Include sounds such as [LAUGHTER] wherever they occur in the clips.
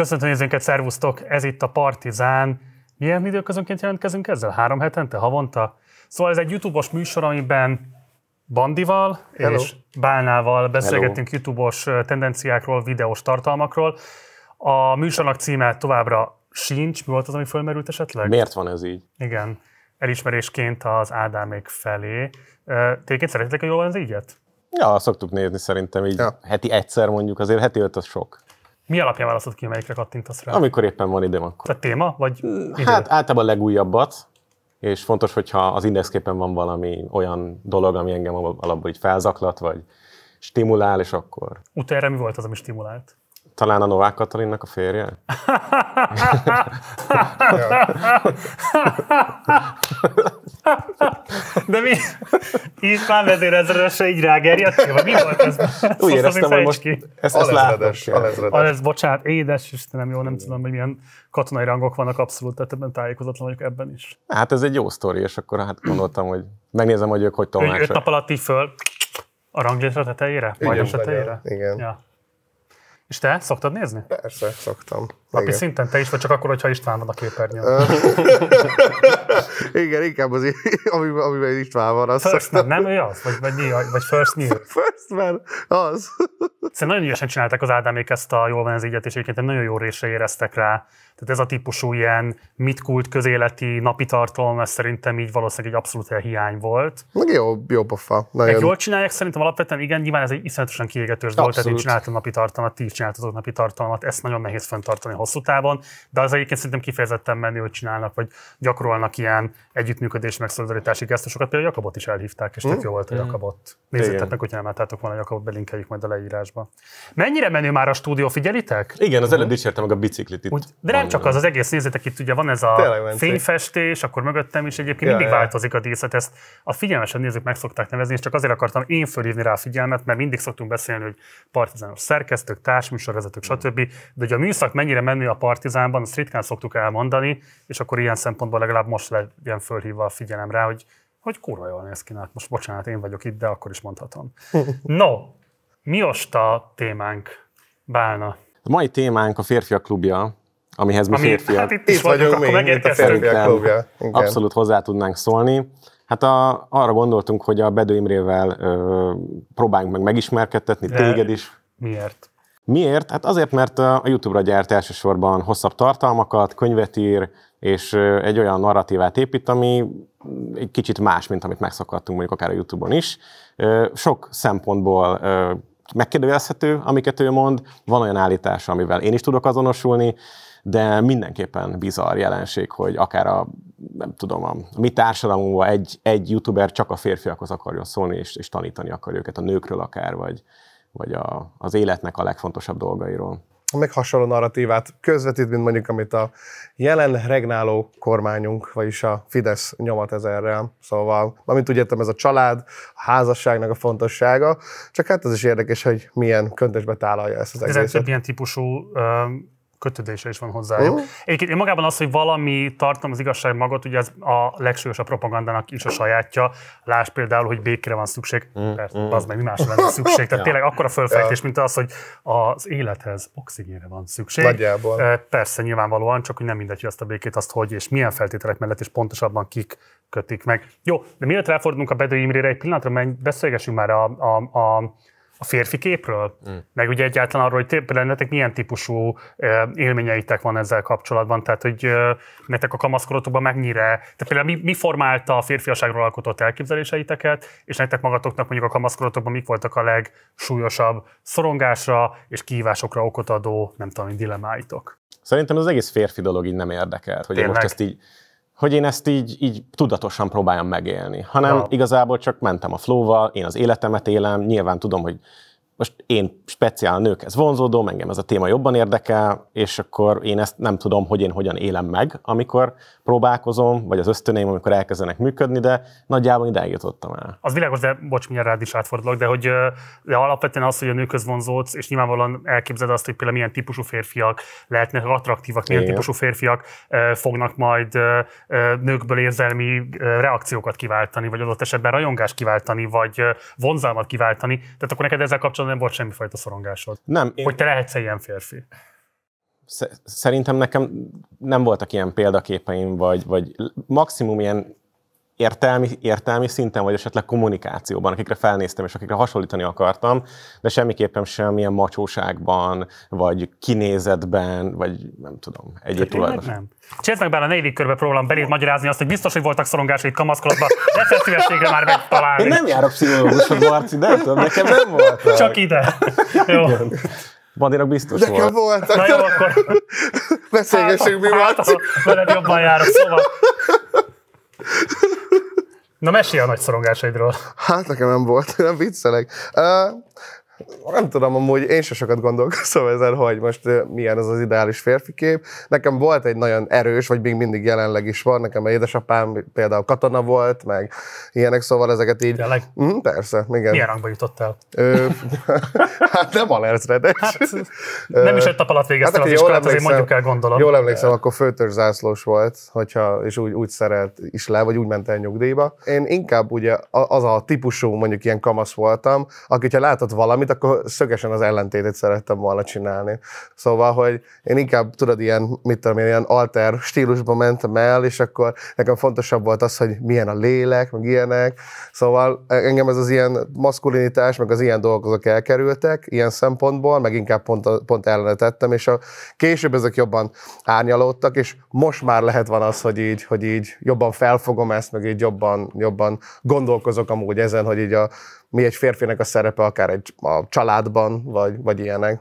Köszöntöm nézőinket, szervusztok! Ez itt a Partizán. Milyen időközönként jelentkezünk ezzel? Három hetente, havonta? Szóval ez egy YouTube-os műsor, amiben Bandival Hello. és Bálnával beszélgettünk Hello. YouTube-os tendenciákról, videós tartalmakról. A műsornak címe továbbra sincs. Mi volt az, ami fölmerült esetleg? Miért van ez így? Igen. Elismerésként az Ádámék felé. Tényleg szeretitek, hogy jól van az ígyet? Ja, szoktuk nézni szerintem így ja. heti egyszer mondjuk, azért heti öt az sok. Mi alapján választod ki, melyikre kattintasz rá? Amikor éppen van időm, akkor. Tehát téma? Vagy mm, idő? Hát általában a legújabbat, és fontos, hogyha az indexképen van valami olyan dolog, ami engem alapból így felzaklat, vagy stimulál, és akkor... Utána mi volt az, ami stimulált? talán a Novák Katalinnak a férje? De mi? István vezérezredesre így rágerjedt? Vagy mi volt ez? Úgy szóval éreztem, hogy most ki. ezt, ezt alezredes, Alez, bocsánat, édes Istenem, jó, nem tudom, hogy milyen katonai rangok vannak abszolút, tehát ebben tájékozatlan vagyok ebben is. Hát ez egy jó sztori, és akkor hát gondoltam, hogy megnézem, hogy ők hogy tolmácsolják. Öt nap alatt így föl a ranglétre tetejére? Majd a tetejére? Igen. Ja. És te szoktad nézni? Persze, szoktam. Napi igen. szinten te is, vagy csak akkor, hogyha István van a képernyőn. igen, inkább az, amiben, amiben István van. Az first man, nem ő az? Vagy, vagy, vagy First New? First man, az. Szerintem nagyon ügyesen csinálták az Ádámék ezt a jól van ez ígyet, és egyébként nagyon jó részre éreztek rá. Tehát ez a típusú ilyen mitkult közéleti napi tartalom, ez szerintem így valószínűleg egy abszolút hiány volt. Meg jó, jó pofa. Nagyon. jól csinálják, szerintem alapvetően igen, nyilván ez egy iszonyatosan kiégetős dolog, tehát én csináltam napi tartalmat, ti is csináltatok napi tartalmat, ezt nagyon nehéz fenntartani hosszú távon, de az egyébként szerintem kifejezetten menő, hogy csinálnak, vagy gyakorolnak ilyen együttműködés, meg szolidaritási gesztusokat. Például Jakabot is elhívták, és mm. tök mhm. jó volt a Jakabot. Nézzétek meg, hogy nem láttátok volna Jakabot, belinkeljük majd a leírásba. Mennyire menő már a stúdió, figyelitek? Igen, az mhm. előbb dicsértem meg a biciklit itt. Úgy, de nem csak az, az egész, nézzétek itt, ugye van ez a fényfestés, akkor mögöttem is egyébként ja, mindig ja. változik a díszet. Hát ezt a figyelmesen nézők meg szokták nevezni, és csak azért akartam én fölhívni rá a figyelmet, mert mindig szoktunk beszélni, hogy partizános szerkesztők, társműsorvezetők, mhm. stb. De hogy a műszak mennyire menő a Partizánban, azt ritkán szoktuk elmondani, és akkor ilyen szempontból legalább most legyen fölhívva a figyelem rá, hogy hogy kurva jól néz ki, hát most bocsánat, én vagyok itt, de akkor is mondhatom. [LAUGHS] No, mi most a témánk, Bálna? A mai témánk a férfiak klubja, amihez mi Ami, férfiak. Hát itt, itt vagyunk, vagyunk még, itt a férfiak klubja. Igen. Abszolút hozzá tudnánk szólni. Hát a, arra gondoltunk, hogy a Bedő Imrével ö, próbáljunk meg megismerkedtetni, De téged is. Miért? Miért? Hát azért, mert a YouTube-ra gyárt elsősorban hosszabb tartalmakat, könyvet ír, és egy olyan narratívát épít, ami egy kicsit más, mint amit megszokhattunk mondjuk akár a YouTube-on is. Sok szempontból megkérdőjelezhető, amiket ő mond, van olyan állítása, amivel én is tudok azonosulni, de mindenképpen bizarr jelenség, hogy akár a, nem tudom, a mi társadalomban egy, egy youtuber csak a férfiakhoz akarjon szólni, és, és tanítani akar őket, a nőkről akár, vagy, vagy a, az életnek a legfontosabb dolgairól. Meg hasonló narratívát közvetít, mint mondjuk, amit a jelen regnáló kormányunk, vagyis a Fidesz nyomat ezerrel. Szóval, amit úgy értem, ez a család, a házasságnak a fontossága, csak hát ez is érdekes, hogy milyen köntösbe tálalja ezt az egészet. Ez egy ilyen típusú um kötődése is van hozzájuk. Uh-huh. Egyébként én magában az, hogy valami tartom az igazság magot, ugye ez a legsúlyosabb propagandának is a sajátja. Láss például, hogy békére van szükség, mert mm, persze, huh mm. az meg mi másra lenne [LAUGHS] szükség. Tehát ja. tényleg a fölfejtés, ja. mint az, hogy az élethez oxigénre van szükség. Nagyjából. Persze, nyilvánvalóan, csak hogy nem mindegy, hogy azt a békét, azt hogy és milyen feltételek mellett, és pontosabban kik kötik meg. Jó, de mielőtt ráfordulunk a Bedő Imrére, egy pillanatra menj, beszélgessünk már a, a, a a férfi képről, mm. meg ugye egyáltalán arról, hogy bennetek milyen típusú élményeitek van ezzel kapcsolatban, tehát hogy nektek a kamaszkorotokban mennyire, tehát például mi, mi formálta a férfiasságról alkotott elképzeléseiteket, és nektek magatoknak mondjuk a kamaszkorotokban mik voltak a legsúlyosabb szorongásra és kihívásokra okot adó, nem tudom, dilemáitok. Szerintem az egész férfi dolog így nem érdekelt, hogy Tényleg? most ezt így hogy én ezt így, így tudatosan próbáljam megélni, hanem ha. igazából csak mentem a flóval, én az életemet élem, nyilván tudom, hogy most én speciál a nőkhez vonzódom, engem ez a téma jobban érdekel, és akkor én ezt nem tudom, hogy én hogyan élem meg, amikor próbálkozom, vagy az ösztöneim, amikor elkezdenek működni, de nagyjából ideig jutottam el. Az világos, de bocs, mindjárt rád is átfordulok, de hogy de alapvetően az, hogy a nőkhez vonzódsz, és nyilvánvalóan elképzeled azt, hogy például milyen típusú férfiak lehetnek attraktívak, milyen Igen. típusú férfiak fognak majd nőkből érzelmi reakciókat kiváltani, vagy adott esetben rajongást kiváltani, vagy vonzalmat kiváltani. Tehát akkor neked ezzel kapcsolatban nem volt semmifajta szorongásod. Nem. Én... Hogy te lehetsz ilyen férfi. Szerintem nekem nem voltak ilyen példaképeim, vagy, vagy maximum ilyen értelmi, értelmi szinten, vagy esetleg kommunikációban, akikre felnéztem és akikre hasonlítani akartam, de semmiképpen semmilyen macsóságban, vagy kinézetben, vagy nem tudom, egyéb tulajdonos. Nem. Csinálsz bár a negyedik körbe próbálom belét magyarázni azt, hogy biztos, hogy voltak szorongásaid kamaszkolatban, de szívességre már megtalálni. Én nem járok pszichológushoz, Marci, nem tudom, nekem nem volt. Csak ide. Jó. Igen. Bandinak biztos Nekem volt. volt. Na jó, akkor... Beszélgessünk mi, Marci. Hát, hát veled jobban járok, szóval Na mesélj a nagy szorongásaidról. Hát nekem nem volt, nem viccelek. Uh, nem tudom, amúgy én se sokat gondolkozom ezen, hogy most milyen az az ideális férfi kép. Nekem volt egy nagyon erős, vagy még mindig jelenleg is van, nekem a édesapám például katona volt, meg ilyenek, szóval ezeket így... Tényleg? Mm, persze, igen. Milyen rangba jutottál? Ö, [LAUGHS] hát nem alercredes. Hát, [LAUGHS] nem is egy tap alatt végeztem hát, az iskolát, azért mondjuk el gondolom. Jól emlékszem, akkor főtörzászlós volt, hogyha, és úgy, úgy szerelt is le, vagy úgy ment el nyugdíjba. Én inkább ugye az a típusú, mondjuk ilyen kamasz voltam, aki, ha látott valamit, valamit, hát akkor szögesen az ellentétét szerettem volna csinálni. Szóval, hogy én inkább, tudod, ilyen, mit tudom ilyen alter stílusba mentem el, és akkor nekem fontosabb volt az, hogy milyen a lélek, meg ilyenek. Szóval engem ez az ilyen maszkulinitás, meg az ilyen dolgok azok elkerültek ilyen szempontból, meg inkább pont, pont ellenetettem, és a, később ezek jobban árnyalódtak, és most már lehet van az, hogy így, hogy így jobban felfogom ezt, meg így jobban, jobban gondolkozok amúgy ezen, hogy így a mi egy férfinek a szerepe akár egy a családban, vagy, vagy ilyenek.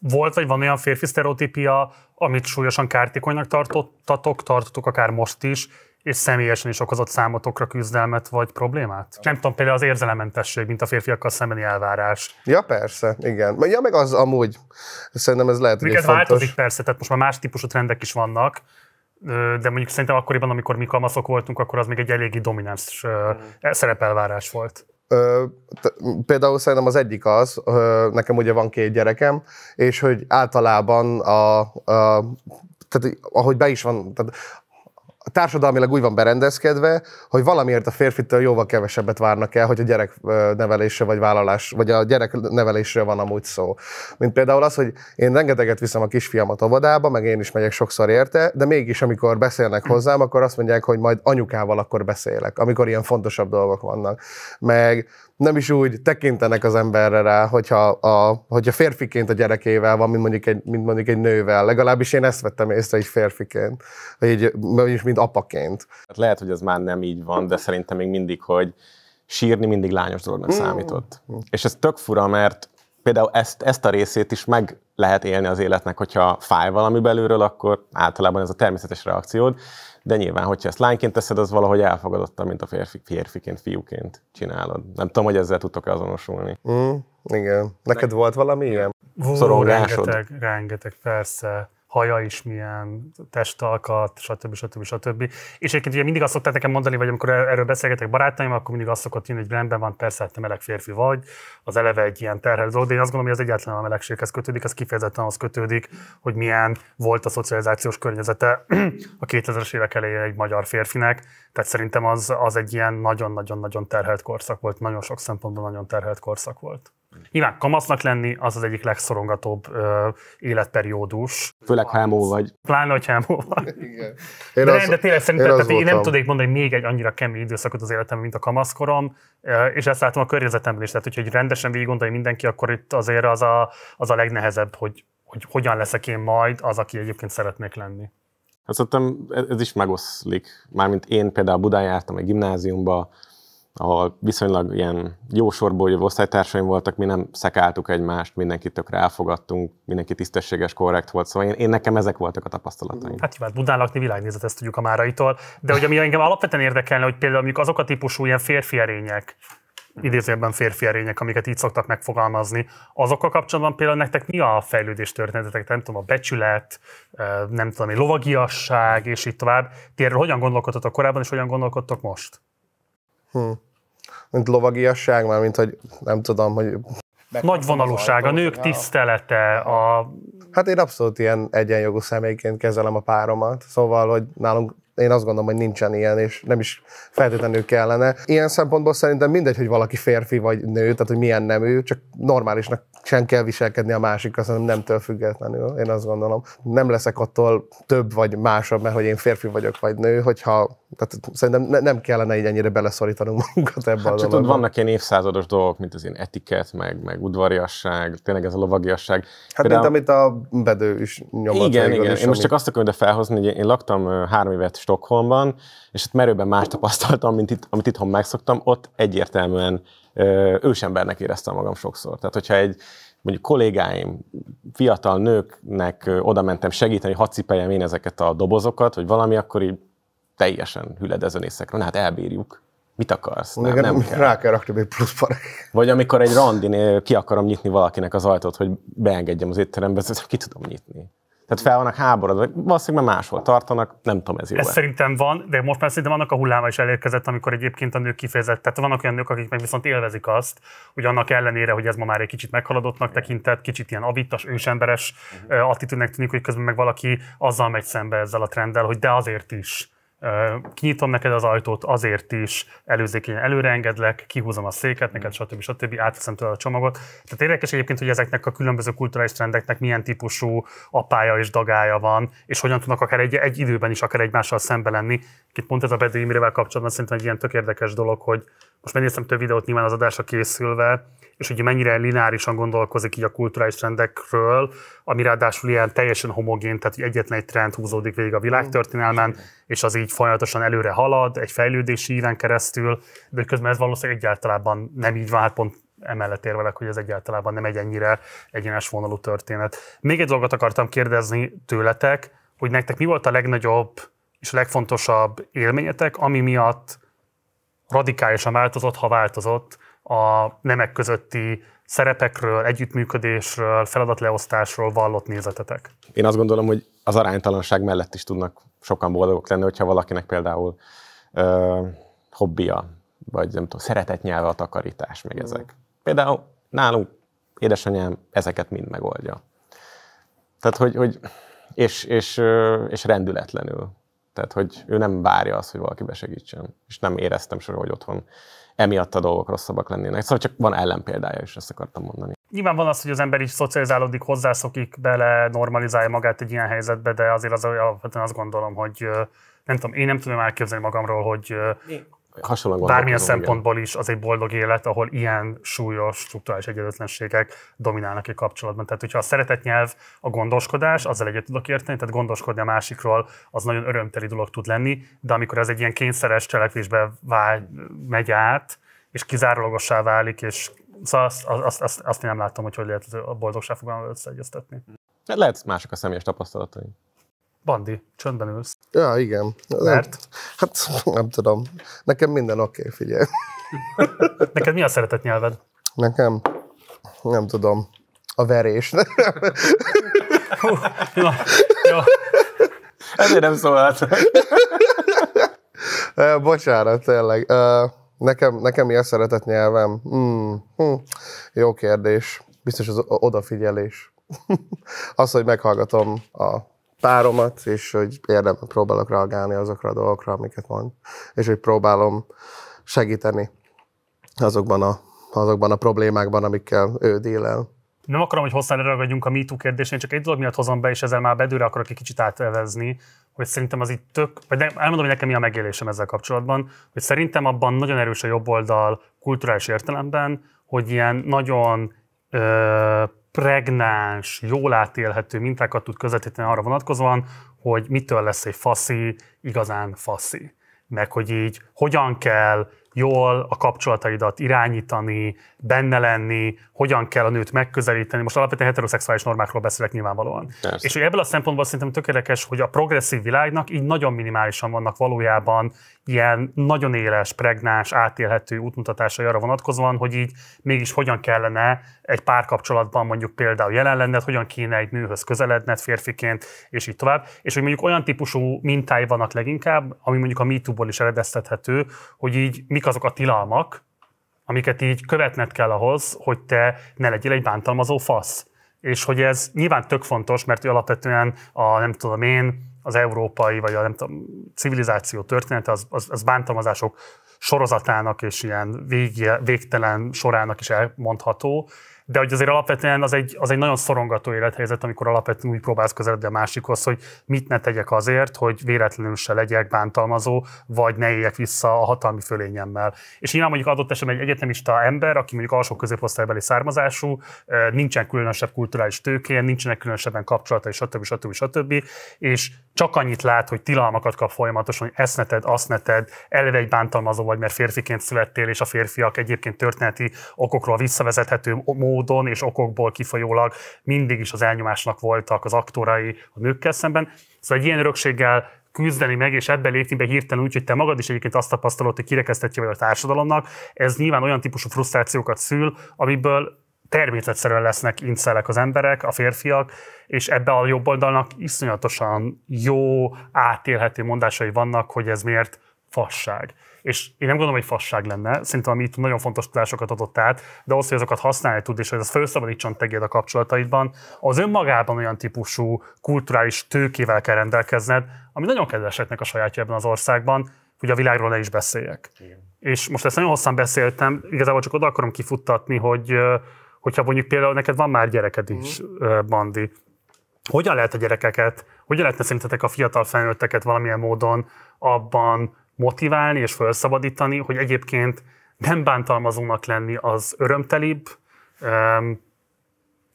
Volt, vagy van olyan férfi sztereotípia, amit súlyosan kártékonynak tartottatok, tartotok akár most is, és személyesen is okozott számotokra küzdelmet vagy problémát? Nem tudom, például az érzelemmentesség, mint a férfiakkal szembeni elvárás. Ja, persze, igen. Ja, meg az amúgy. Szerintem ez lehet, hogy fontos. változik persze, tehát most már más típusú trendek is vannak, de mondjuk szerintem akkoriban, amikor mi kamaszok voltunk, akkor az még egy eléggé domináns mm. szerepelvárás volt például szerintem az egyik az, nekem ugye van két gyerekem, és hogy általában a, a tehát ahogy be is van, tehát társadalmilag úgy van berendezkedve, hogy valamiért a férfitől jóval kevesebbet várnak el, hogy a gyerek nevelésre vagy vállalás, vagy a gyerek nevelésre van amúgy szó. Mint például az, hogy én rengeteget viszem a kisfiamat óvodába, meg én is megyek sokszor érte, de mégis amikor beszélnek hozzám, akkor azt mondják, hogy majd anyukával akkor beszélek, amikor ilyen fontosabb dolgok vannak. Meg nem is úgy tekintenek az emberre rá, hogyha, a, hogyha férfiként a gyerekével van, mint mondjuk, egy, mint mondjuk egy nővel. Legalábbis én ezt vettem észre egy férfiként, vagy így, mint apaként. Hát lehet, hogy ez már nem így van, de szerintem még mindig, hogy sírni mindig lányos dolognak mm. számított. Mm. És ez tök fura, mert például ezt, ezt a részét is meg lehet élni az életnek, hogyha fáj valami belülről, akkor általában ez a természetes reakciód, de nyilván, hogyha ezt lányként teszed, az valahogy elfogadottabb, mint a férfi, férfiként, fiúként csinálod. Nem tudom, hogy ezzel tudtok azonosulni. Mm, igen. Neked Nek- volt valami ilyen? Szorongásod? Rengeteg, rengeteg, persze haja is milyen, testalkat, stb. stb. stb. És egyébként ugye mindig azt szokták nekem mondani, vagy amikor er-, erről beszélgetek barátaim, akkor mindig azt szokott jönni, hogy rendben van, persze, hát te meleg férfi vagy, az eleve egy ilyen terhelő dolog, de én azt gondolom, hogy az egyáltalán a melegséghez kötődik, az kifejezetten az kötődik, hogy milyen volt a szocializációs környezete [CLEARS THROAT] a 2000-es évek elején egy magyar férfinek. Tehát szerintem az, az egy ilyen nagyon-nagyon-nagyon terhelt korszak volt, nagyon sok szempontból nagyon terhelt korszak volt. Nyilván kamasznak lenni az az egyik legszorongatóbb ö, életperiódus. Főleg, ha vagy. Pláne, hogy elmó vagy. [LAUGHS] Igen. Én de, az, de tényleg szerintem, én, tehát én nem tudnék mondani még egy annyira kemény időszakot az életemben, mint a kamaszkorom, és ezt látom a környezetemben is, tehát hogyha egy rendesen végig gondolja mindenki, akkor itt azért az a, az a legnehezebb, hogy, hogy hogyan leszek én majd az, aki egyébként szeretnék lenni. Hát szerintem ez is megoszlik. Mármint én például Budán jártam egy gimnáziumba, ahol viszonylag ilyen jó sorból jövő osztálytársaim voltak, mi nem szekáltuk egymást, mindenkit tökre elfogadtunk, mindenki tisztességes, korrekt volt, szóval én, én nekem ezek voltak a tapasztalataim. Hát nyilván Budán lakni világnézet, ezt tudjuk a máraitól, de hogy ami engem alapvetően érdekelne, hogy például mondjuk azok a típusú ilyen férfi erények, idézőjelben férfi erények, amiket így szoktak megfogalmazni. Azokkal kapcsolatban például nektek mi a fejlődés történetetek? Nem tudom, a becsület, nem tudom, a lovagiasság, és így tovább. Ti erről hogyan gondolkodtatok korábban, és hogyan gondolkodtok most? Hmm. Mint lovagiasság, már mint hogy nem tudom, hogy... Nagy vonalúság, a nők tisztelete, a... Hát én abszolút ilyen egyenjogú személyként kezelem a páromat, szóval, hogy nálunk én azt gondolom, hogy nincsen ilyen, és nem is feltétlenül kellene. Ilyen szempontból szerintem mindegy, hogy valaki férfi vagy nő, tehát hogy milyen nemű, csak normálisnak sem kell viselkedni a azt nem nemtől függetlenül, én azt gondolom. Nem leszek attól több vagy másabb, mert hogy én férfi vagyok vagy nő, hogyha tehát szerintem ne, nem kellene így ennyire beleszorítanunk magunkat ebbe hát, a dologba. vannak ilyen évszázados dolgok, mint az én etiket, meg, meg udvariasság, tényleg ez a lovagiasság. Hát Például... mint amit a bedő is nyomott. Igen, igen. Is, én most csak azt akarom ide felhozni, hogy én laktam három évet Stockholmban, és ott merőben más tapasztaltam, mint itt, amit itthon megszoktam, ott egyértelműen ö, ősembernek éreztem magam sokszor. Tehát, hogyha egy mondjuk kollégáim, fiatal nőknek oda mentem segíteni, hogy hadd cipeljem én ezeket a dobozokat, vagy valami, akkor így teljesen Na hát elbírjuk mit akarsz? Nem, nem kell. Rá kell rakni még plusz parek. Vagy amikor egy randin ki akarom nyitni valakinek az ajtót, hogy beengedjem az étterembe, ki tudom nyitni. Tehát fel vannak háborodva, valószínűleg már máshol tartanak, nem tudom, ez jó. Ez szerintem van, de most már szerintem annak a hulláma is elérkezett, amikor egyébként a nők kifejezett. Tehát vannak olyan nők, akik meg viszont élvezik azt, hogy annak ellenére, hogy ez ma már egy kicsit meghaladottnak tekintett, kicsit ilyen avittas, ősemberes attitűdnek tűnik, hogy közben meg valaki azzal megy szembe ezzel a trenddel, hogy de azért is kinyitom neked az ajtót azért is, előzékenyen előreengedlek, kihúzom a széket, neked mm. stb. stb. átveszem tőle a csomagot. Tehát érdekes egyébként, hogy ezeknek a különböző kulturális trendeknek milyen típusú apája és dagája van, és hogyan tudnak akár egy, egy időben is akár egymással szembe lenni. Itt pont ez a Bedői Imrével kapcsolatban szerintem egy ilyen tök érdekes dolog, hogy most megnéztem több videót nyilván az adásra készülve, és hogy mennyire lineárisan gondolkozik így a kulturális trendekről, ami ráadásul ilyen teljesen homogén, tehát hogy egyetlen egy trend húzódik végig a világtörténelmen, és az így folyamatosan előre halad, egy fejlődési híven keresztül, de közben ez valószínűleg egyáltalában nem így van, hát pont emellett érvelek, hogy ez egyáltalában nem egy ennyire egyenes vonalú történet. Még egy dolgot akartam kérdezni tőletek, hogy nektek mi volt a legnagyobb és a legfontosabb élményetek, ami miatt radikálisan változott, ha változott a nemek közötti szerepekről, együttműködésről, feladatleosztásról vallott nézetetek? Én azt gondolom, hogy az aránytalanság mellett is tudnak sokan boldogok lenni, hogyha valakinek például ö, hobbia, vagy nem tudom, szeretett nyelve a takarítás, meg hmm. ezek. Például nálunk édesanyám ezeket mind megoldja. Tehát, hogy, hogy és, és, és rendületlenül. Tehát, hogy ő nem várja azt, hogy valaki besegítsen. És nem éreztem soha, hogy otthon emiatt a dolgok rosszabbak lennének. Szóval csak van ellenpéldája is, ezt akartam mondani. Nyilván van az, hogy az ember is szocializálódik, hozzászokik bele, normalizálja magát egy ilyen helyzetbe, de azért az alapvetően azt gondolom, hogy nem tudom, én nem tudom elképzelni magamról, hogy, hasonlóan Bármilyen szempontból igen. is az egy boldog élet, ahol ilyen súlyos struktúrális egyenlőtlenségek dominálnak egy kapcsolatban. Tehát, hogyha a szeretet nyelv a gondoskodás, azzal egyet tudok érteni, tehát gondoskodni a másikról az nagyon örömteli dolog tud lenni, de amikor ez egy ilyen kényszeres cselekvésbe vál, megy át, és kizárólagossá válik, és szóval azt, azt, azt, azt én nem látom, hogy hogy lehet a boldogság fogalmat összeegyeztetni. Hát lehet mások a személyes tapasztalatai. Bandi, csöndben ülsz. Ja, igen. Mert? Hát nem tudom. Nekem minden oké, okay, figyelj. [LAUGHS] Neked mi a szeretett nyelved? Nekem? Nem tudom. A verés. [LAUGHS] Hú, jó, jó. Ezért nem szólalt. [LAUGHS] Eh, bocsánat, tényleg. Eh, nekem, nekem mi a szeretett nyelvem? Hmm. Hmm. Jó kérdés. Biztos az odafigyelés. Az, hogy meghallgatom a páromat, és hogy érdemben próbálok reagálni azokra a dolgokra, amiket mond, és hogy próbálom segíteni azokban a, azokban a problémákban, amikkel ő délel. Nem akarom, hogy hosszan ragadjunk a MeToo kérdésén, csak egy dolog miatt hozom be, és ezzel már bedőre akarok egy kicsit átvezni, hogy szerintem az itt tök, vagy nem, elmondom, hogy nekem mi a megélésem ezzel kapcsolatban, hogy szerintem abban nagyon erős a jobb oldal kulturális értelemben, hogy ilyen nagyon ö, pregnáns, jól átélhető mintákat tud közvetíteni arra vonatkozóan, hogy mitől lesz egy faszi igazán faszi. Meg hogy így hogyan kell jól a kapcsolataidat irányítani, benne lenni, hogyan kell a nőt megközelíteni. Most alapvetően heteroszexuális normákról beszélek nyilvánvalóan. Persze. És hogy ebből a szempontból szerintem tökéletes, hogy a progresszív világnak így nagyon minimálisan vannak valójában ilyen nagyon éles, pregnás, átélhető útmutatásai arra vonatkozóan, hogy így mégis hogyan kellene egy párkapcsolatban mondjuk például jelen lenned, hogyan kéne egy nőhöz közelednet férfiként, és így tovább. És hogy mondjuk olyan típusú mintái vannak leginkább, ami mondjuk a MeToo-ból is eredeztethető, hogy így mik mik azok a tilalmak, amiket így követned kell ahhoz, hogy te ne legyél egy bántalmazó fasz. És hogy ez nyilván tök fontos, mert alapvetően a nem tudom én, az európai vagy a nem tudom, civilizáció története, az, az, az bántalmazások sorozatának és ilyen végtelen sorának is elmondható, de hogy azért alapvetően az egy, az egy nagyon szorongató élethelyzet, amikor alapvetően úgy próbálsz közeledni a másikhoz, hogy mit ne tegyek azért, hogy véletlenül se legyek bántalmazó, vagy ne éljek vissza a hatalmi fölényemmel. És nyilván mondjuk adott esetben egy egyetemista ember, aki mondjuk alsó középosztálybeli származású, nincsen különösebb kulturális tőkén, nincsenek különösebben kapcsolatai, stb. stb. stb. És csak annyit lát, hogy tilalmakat kap folyamatosan, hogy ezt ne tedd, azt ne tedd, eleve egy bántalmazó vagy, mert férfiként születtél, és a férfiak egyébként történeti okokról visszavezethető módon módon és okokból kifolyólag mindig is az elnyomásnak voltak az aktorai a nőkkel szemben. Szóval egy ilyen örökséggel küzdeni meg, és ebbe lépni be hirtelen úgy, hogy te magad is egyébként azt tapasztalod, hogy kirekesztetje vagy a társadalomnak, ez nyilván olyan típusú frusztrációkat szül, amiből természetszerűen lesznek incelek az emberek, a férfiak, és ebbe a jobb oldalnak iszonyatosan jó, átélhető mondásai vannak, hogy ez miért fasság. És én nem gondolom, hogy fasság lenne, szerintem ami itt nagyon fontos tudásokat adott át, de az, hogy azokat használni tud, és hogy ez felszabadítson tegyed a kapcsolataidban, az önmagában olyan típusú kulturális tőkével kell rendelkezned, ami nagyon kedveseknek a sajátja ebben az országban, hogy a világról ne is beszéljek. Igen. És most ezt nagyon hosszan beszéltem, igazából csak oda akarom kifuttatni, hogy hogyha mondjuk például neked van már gyereked is, uh-huh. Bandi, hogyan lehet a gyerekeket, hogyan lehetne szerintetek a fiatal felnőtteket valamilyen módon abban motiválni és felszabadítani, hogy egyébként nem bántalmazónak lenni az örömtelibb,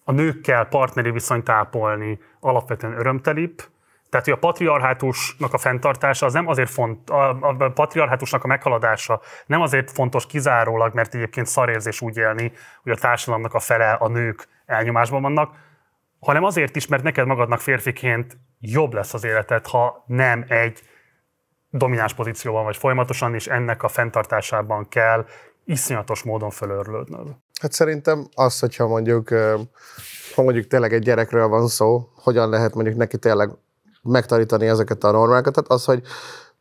a nőkkel partneri viszonyt ápolni alapvetően örömtelibb, tehát, hogy a patriarhátusnak a fenntartása az nem azért font, a, a patriarhátusnak a meghaladása nem azért fontos kizárólag, mert egyébként szarérzés úgy élni, hogy a társadalomnak a fele a nők elnyomásban vannak, hanem azért is, mert neked magadnak férfiként jobb lesz az életed, ha nem egy domináns pozícióban vagy folyamatosan, és ennek a fenntartásában kell iszonyatos módon fölörlődnöd. Hát szerintem az, hogyha mondjuk, ha mondjuk tényleg egy gyerekről van szó, hogyan lehet mondjuk neki tényleg megtanítani ezeket a normákat, tehát az, hogy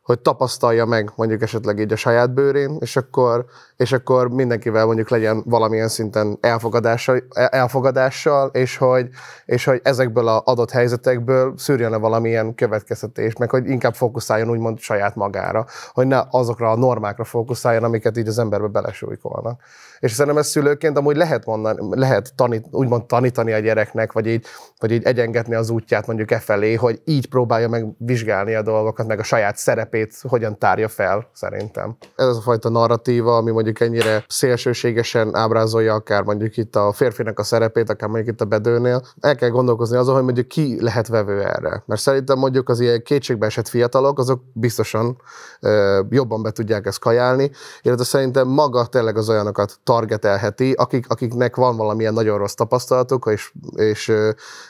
hogy tapasztalja meg mondjuk esetleg így a saját bőrén, és akkor, és akkor mindenkivel mondjuk legyen valamilyen szinten elfogadással, elfogadással és, hogy, és hogy ezekből az adott helyzetekből szűrjön -e valamilyen következtetés, meg hogy inkább fókuszáljon úgymond saját magára, hogy ne azokra a normákra fókuszáljon, amiket így az emberbe belesújkolnak és szerintem ez szülőként amúgy lehet, mondani, lehet tanít, úgymond tanítani a gyereknek, vagy így, vagy így egyengetni az útját mondjuk e felé, hogy így próbálja meg vizsgálni a dolgokat, meg a saját szerepét hogyan tárja fel, szerintem. Ez az a fajta narratíva, ami mondjuk ennyire szélsőségesen ábrázolja akár mondjuk itt a férfinak a szerepét, akár mondjuk itt a bedőnél. El kell gondolkozni azon, hogy mondjuk ki lehet vevő erre. Mert szerintem mondjuk az ilyen esett fiatalok, azok biztosan ö, jobban be tudják ezt kajálni, illetve szerintem maga tényleg az olyanokat targetelheti, akik, akiknek van valamilyen nagyon rossz tapasztalatuk, és, és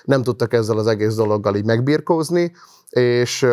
nem tudtak ezzel az egész dologgal így megbirkózni, és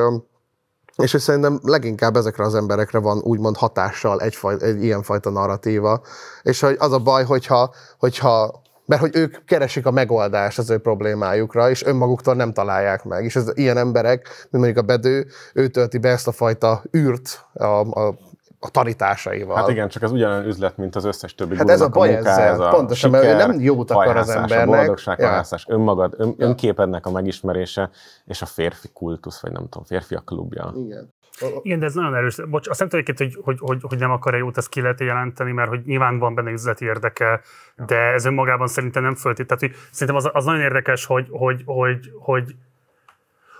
és hogy szerintem leginkább ezekre az emberekre van úgymond hatással egyfaj, egy ilyenfajta narratíva. És hogy az a baj, hogyha, hogyha mert hogy ők keresik a megoldást az ő problémájukra, és önmaguktól nem találják meg. És ez ilyen emberek, mint mondjuk a Bedő, ő tölti be ezt a fajta űrt a, a a tanításaival. Hát igen, csak ez ugyanolyan üzlet, mint az összes többi Hát ez a baj a munká, ezzel. Ez a Pontosan, siker, mert nem jót akar az embernek. A boldogság, ja. önmagad, ön, ja. önképednek a megismerése, és a férfi kultusz, vagy nem tudom, férfiak klubja. Igen. Igen, de ez nagyon erős. Bocs, azt nem tudom hogy, hogy, hogy, hogy nem akar egy jót, ezt ki lehet jelenteni, mert hogy nyilván van benne üzleti érdeke, de ez önmagában szerintem nem föltét. Tehát, hogy szerintem az, az nagyon érdekes, hogy, hogy, hogy, hogy,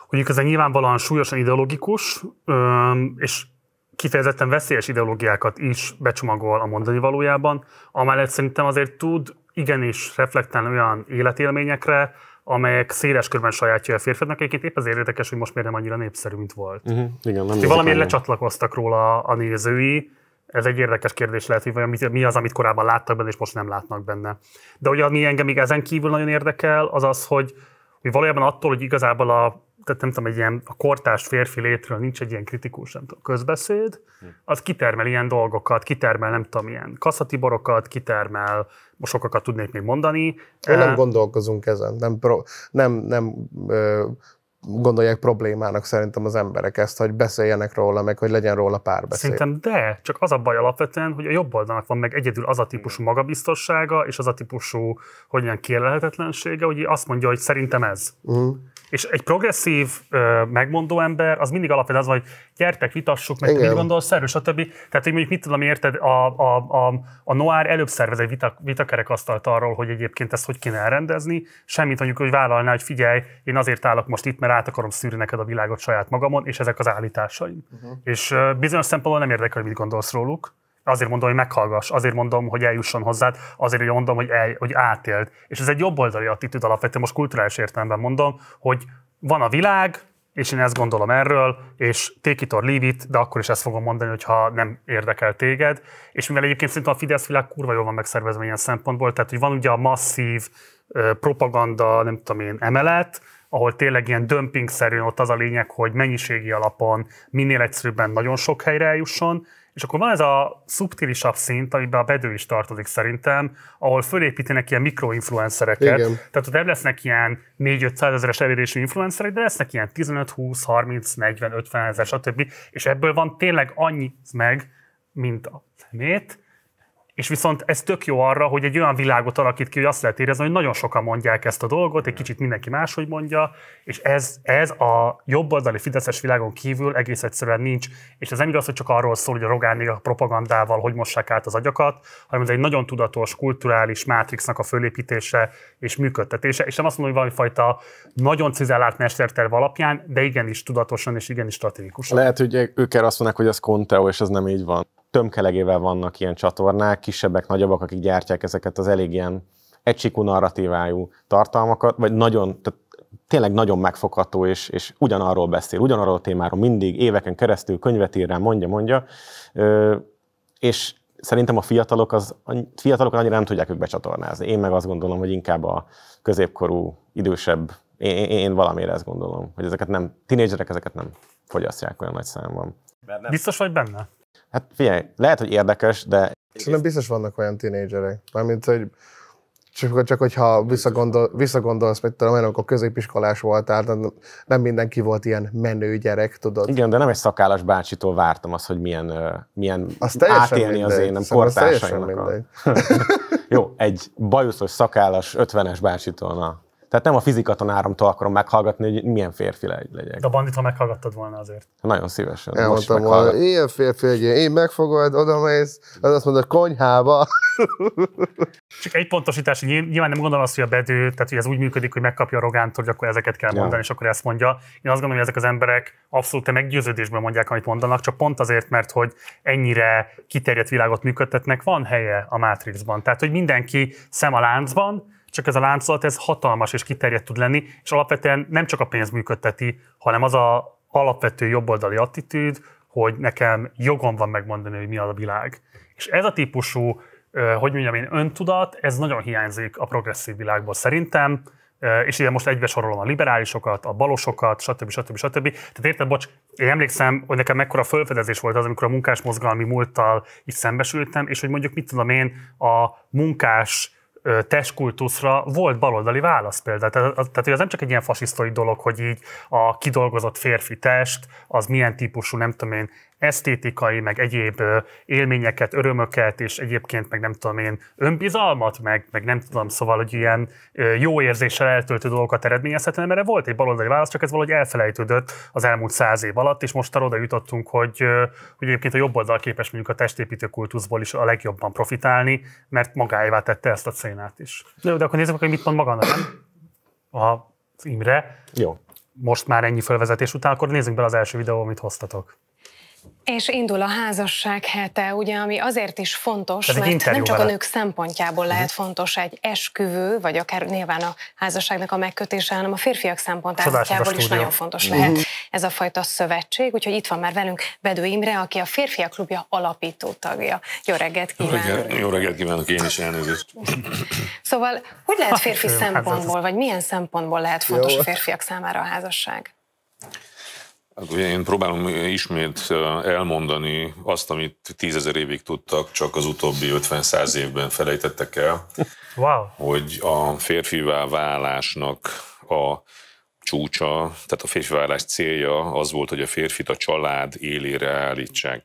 hogy, hogy ez nyilvánvalóan súlyosan ideológikus, és kifejezetten veszélyes ideológiákat is becsomagol a mondani valójában, amellett szerintem azért tud igenis reflektálni olyan életélményekre, amelyek széles körben sajátja a férfiaknak. Egyébként épp azért érdekes, hogy most miért nem annyira népszerű, mint volt. Uh-huh. Igen, nem valamiért lecsatlakoztak róla a nézői, ez egy érdekes kérdés lehet, hogy vajon mi az, amit korábban láttak benne, és most nem látnak benne. De ugye ami engem még ezen kívül nagyon érdekel, az az, hogy, hogy valójában attól, hogy igazából a tehát nem tudom, egy ilyen a kortárs férfi létről nincs egy ilyen kritikus nem tudom, közbeszéd, hm. az kitermel ilyen dolgokat, kitermel nem tudom, ilyen kaszatiborokat, kitermel, most sokakat tudnék még mondani. Én nem gondolkozunk ezen, nem, pro, nem, nem ö, gondolják problémának szerintem az emberek ezt, hogy beszéljenek róla, meg hogy legyen róla párbeszéd. Szerintem de, csak az a baj alapvetően, hogy a jobb oldalnak van meg egyedül az a típusú magabiztossága, és az a típusú, hogy ilyen kérlehetetlensége, hogy azt mondja, hogy szerintem ez. Uh-huh. És egy progresszív, megmondó ember, az mindig alapvetően az, hogy gyertek, vitassuk meg, mit gondolsz erről, stb. Tehát, hogy mondjuk mit tudom, érted, a, a, a, a Noár előbb szervez egy vita, vitakerekasztalt arról, hogy egyébként ezt hogy kéne elrendezni, semmit mondjuk, hogy vállalná, hogy figyelj, én azért állok most itt, mert át akarom szűrni neked a világot saját magamon, és ezek az állításaim. Uh-huh. És bizonyos szempontból nem érdekel, hogy mit gondolsz róluk, Azért mondom, hogy meghallgass, azért mondom, hogy eljusson hozzád, azért mondom, hogy, el, hogy átéld. És ez egy jobboldali attitűd alapvetően, most kulturális értelemben mondom, hogy van a világ, és én ezt gondolom erről, és take it or leave it, de akkor is ezt fogom mondani, hogyha nem érdekel téged. És mivel egyébként szerintem a Fidesz világ kurva jól van megszervezve ilyen szempontból, tehát hogy van ugye a masszív propaganda, nem tudom én, emelet, ahol tényleg ilyen dömpingszerűen ott az a lényeg, hogy mennyiségi alapon minél egyszerűbben nagyon sok helyre eljusson, és akkor van ez a szubtilisabb szint, amiben a bedő is tartozik szerintem, ahol fölépítenek ilyen mikroinfluencereket. Igen. Tehát ott nem lesznek ilyen 4-500 ezeres elérésű influencerek, de lesznek ilyen 15, 20, 30, 40, 50 ezer, stb. És ebből van tényleg annyi meg, mint a szemét, és viszont ez tök jó arra, hogy egy olyan világot alakít ki, hogy azt lehet érezni, hogy nagyon sokan mondják ezt a dolgot, egy kicsit mindenki máshogy mondja, és ez, ez a jobboldali fideszes világon kívül egész egyszerűen nincs. És ez nem igaz, hogy csak arról szól, hogy a Rogán a propagandával hogy mossák át az agyakat, hanem ez egy nagyon tudatos, kulturális mátrixnak a fölépítése és működtetése. És nem azt mondom, hogy valamifajta nagyon cizellált mesterterv alapján, de igenis tudatosan és igenis stratégikusan. Lehet, hogy ők erre azt mondják, hogy ez Conteo, és ez nem így van tömkelegével vannak ilyen csatornák, kisebbek, nagyobbak, akik gyártják ezeket az elég ilyen egysíkú narratívájú tartalmakat, vagy nagyon, tehát tényleg nagyon megfogható, és, és ugyanarról beszél, ugyanarról a témáról mindig, éveken keresztül könyvet ír rá, mondja, mondja, ö, és szerintem a fiatalok az, a fiatalok annyira nem tudják ők becsatornázni. Én meg azt gondolom, hogy inkább a középkorú, idősebb, én, én, én valamire ezt gondolom, hogy ezeket nem, tinédzserek ezeket nem fogyasztják olyan nagy számban. Biztos vagy benne? Hát figyelj, lehet, hogy érdekes, de... Szerintem biztos vannak olyan tínédzserek. Mármint, hogy csak, csak hogyha visszagondol, visszagondolsz, hogy tudom, amikor középiskolás voltál, nem mindenki volt ilyen menő gyerek, tudod. Igen, de nem egy szakállas bácsitól vártam azt, hogy milyen, milyen azt átélni mindegy. az én nem kortársaimnak. A... [LAUGHS] Jó, egy bajuszos, szakállas, ötvenes bácsitól, na, tehát nem a fizika tanáramtól akarom meghallgatni, hogy milyen férfi legyek. De a bandit, ha meghallgattad volna azért. Nagyon szívesen. Elmondtam volna, ilyen férfi legyen, én megfogod, oda mész, az azt mondod, konyhába. [LAUGHS] Csak egy pontosítás, nyilván nem gondolom azt, hogy a bedő, tehát hogy ez úgy működik, hogy megkapja a rogántól, hogy akkor ezeket kell mondani, ja. és akkor ezt mondja. Én azt gondolom, hogy ezek az emberek abszolút meggyőződésben mondják, amit mondanak, csak pont azért, mert hogy ennyire kiterjedt világot működtetnek, van helye a Matrixban. Tehát, hogy mindenki szem a láncban, csak ez a láncolat, ez hatalmas és kiterjedt tud lenni, és alapvetően nem csak a pénz működteti, hanem az a alapvető jobboldali attitűd, hogy nekem jogom van megmondani, hogy mi az a világ. És ez a típusú, hogy mondjam én, öntudat, ez nagyon hiányzik a progresszív világból szerintem, és ide most egybe sorolom a liberálisokat, a balosokat, stb. stb. stb. Tehát érted, bocs, én emlékszem, hogy nekem mekkora fölfedezés volt az, amikor a munkás mozgalmi múlttal is szembesültem, és hogy mondjuk mit tudom én, a munkás testkultuszra volt baloldali válasz például. Tehát, ez nem csak egy ilyen fasisztai dolog, hogy így a kidolgozott férfi test, az milyen típusú, nem tudom én, esztétikai, meg egyéb élményeket, örömöket, és egyébként meg nem tudom én, önbizalmat, meg, meg nem tudom, szóval, hogy ilyen jó érzéssel eltöltő dolgokat eredményezhetne, mert erre volt egy baloldali válasz, csak ez valahogy elfelejtődött az elmúlt száz év alatt, és most arra jutottunk, hogy, hogy egyébként a jobb oldal képes mondjuk a testépítő kultuszból is a legjobban profitálni, mert magáévá tette ezt a szénát is. De, de akkor nézzük, hogy mit mond maga, nem? A Imre. Jó. Most már ennyi felvezetés után, akkor nézzünk bele az első videó, amit hoztatok. És indul a házasság hete, ugye, ami azért is fontos, Ez mert nem csak a nők szempontjából mhm. lehet fontos egy esküvő, vagy akár nyilván a házasságnak a megkötése, hanem a férfiak szempontjából is nagyon fontos mhm. lehet uh-huh. ez a fajta szövetség. Úgyhogy itt van már velünk Bedő Imre, aki a Férfiak Klubja alapító tagja. Jó reggelt kívánok! Jó reggelt kívánok, én is elnézést. [CLEARS THROAT] Szóval, hogy lehet hát, férfi szempontból, vagy milyen szempontból lehet fontos Jó. a férfiak számára a házasság? Hát ugye én próbálom ismét elmondani azt, amit tízezer évig tudtak, csak az utóbbi 50-100 évben felejtettek el, wow. hogy a férfivá válásnak a csúcsa, tehát a férfi válás célja az volt, hogy a férfit a család élére állítsák.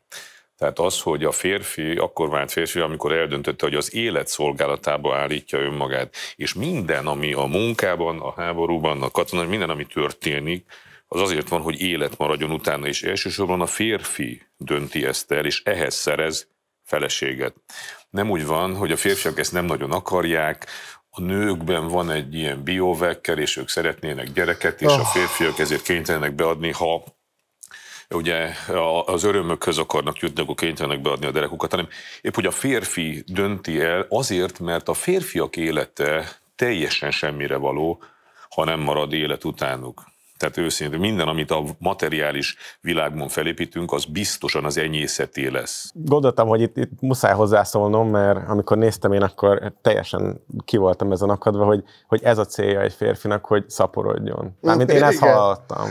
Tehát az, hogy a férfi akkor vált férfi, amikor eldöntötte, hogy az élet szolgálatába állítja önmagát, és minden, ami a munkában, a háborúban, a katonai, minden, ami történik, az azért van, hogy élet maradjon utána, és elsősorban a férfi dönti ezt el, és ehhez szerez feleséget. Nem úgy van, hogy a férfiak ezt nem nagyon akarják, a nőkben van egy ilyen biovekkel, és ők szeretnének gyereket, és oh. a férfiak ezért kénytelenek beadni, ha ugye az örömökhöz akarnak jutni, akkor kénytelenek beadni a derekukat, hanem épp, hogy a férfi dönti el azért, mert a férfiak élete teljesen semmire való, ha nem marad élet utánuk. Tehát őszintén minden, amit a materiális világban felépítünk, az biztosan az enyészeté lesz. Gondoltam, hogy itt, itt muszáj hozzászólnom, mert amikor néztem én, akkor teljesen ki voltam ezen akadva, hogy, hogy ez a célja egy férfinak, hogy szaporodjon. Mármint én ezt hallottam.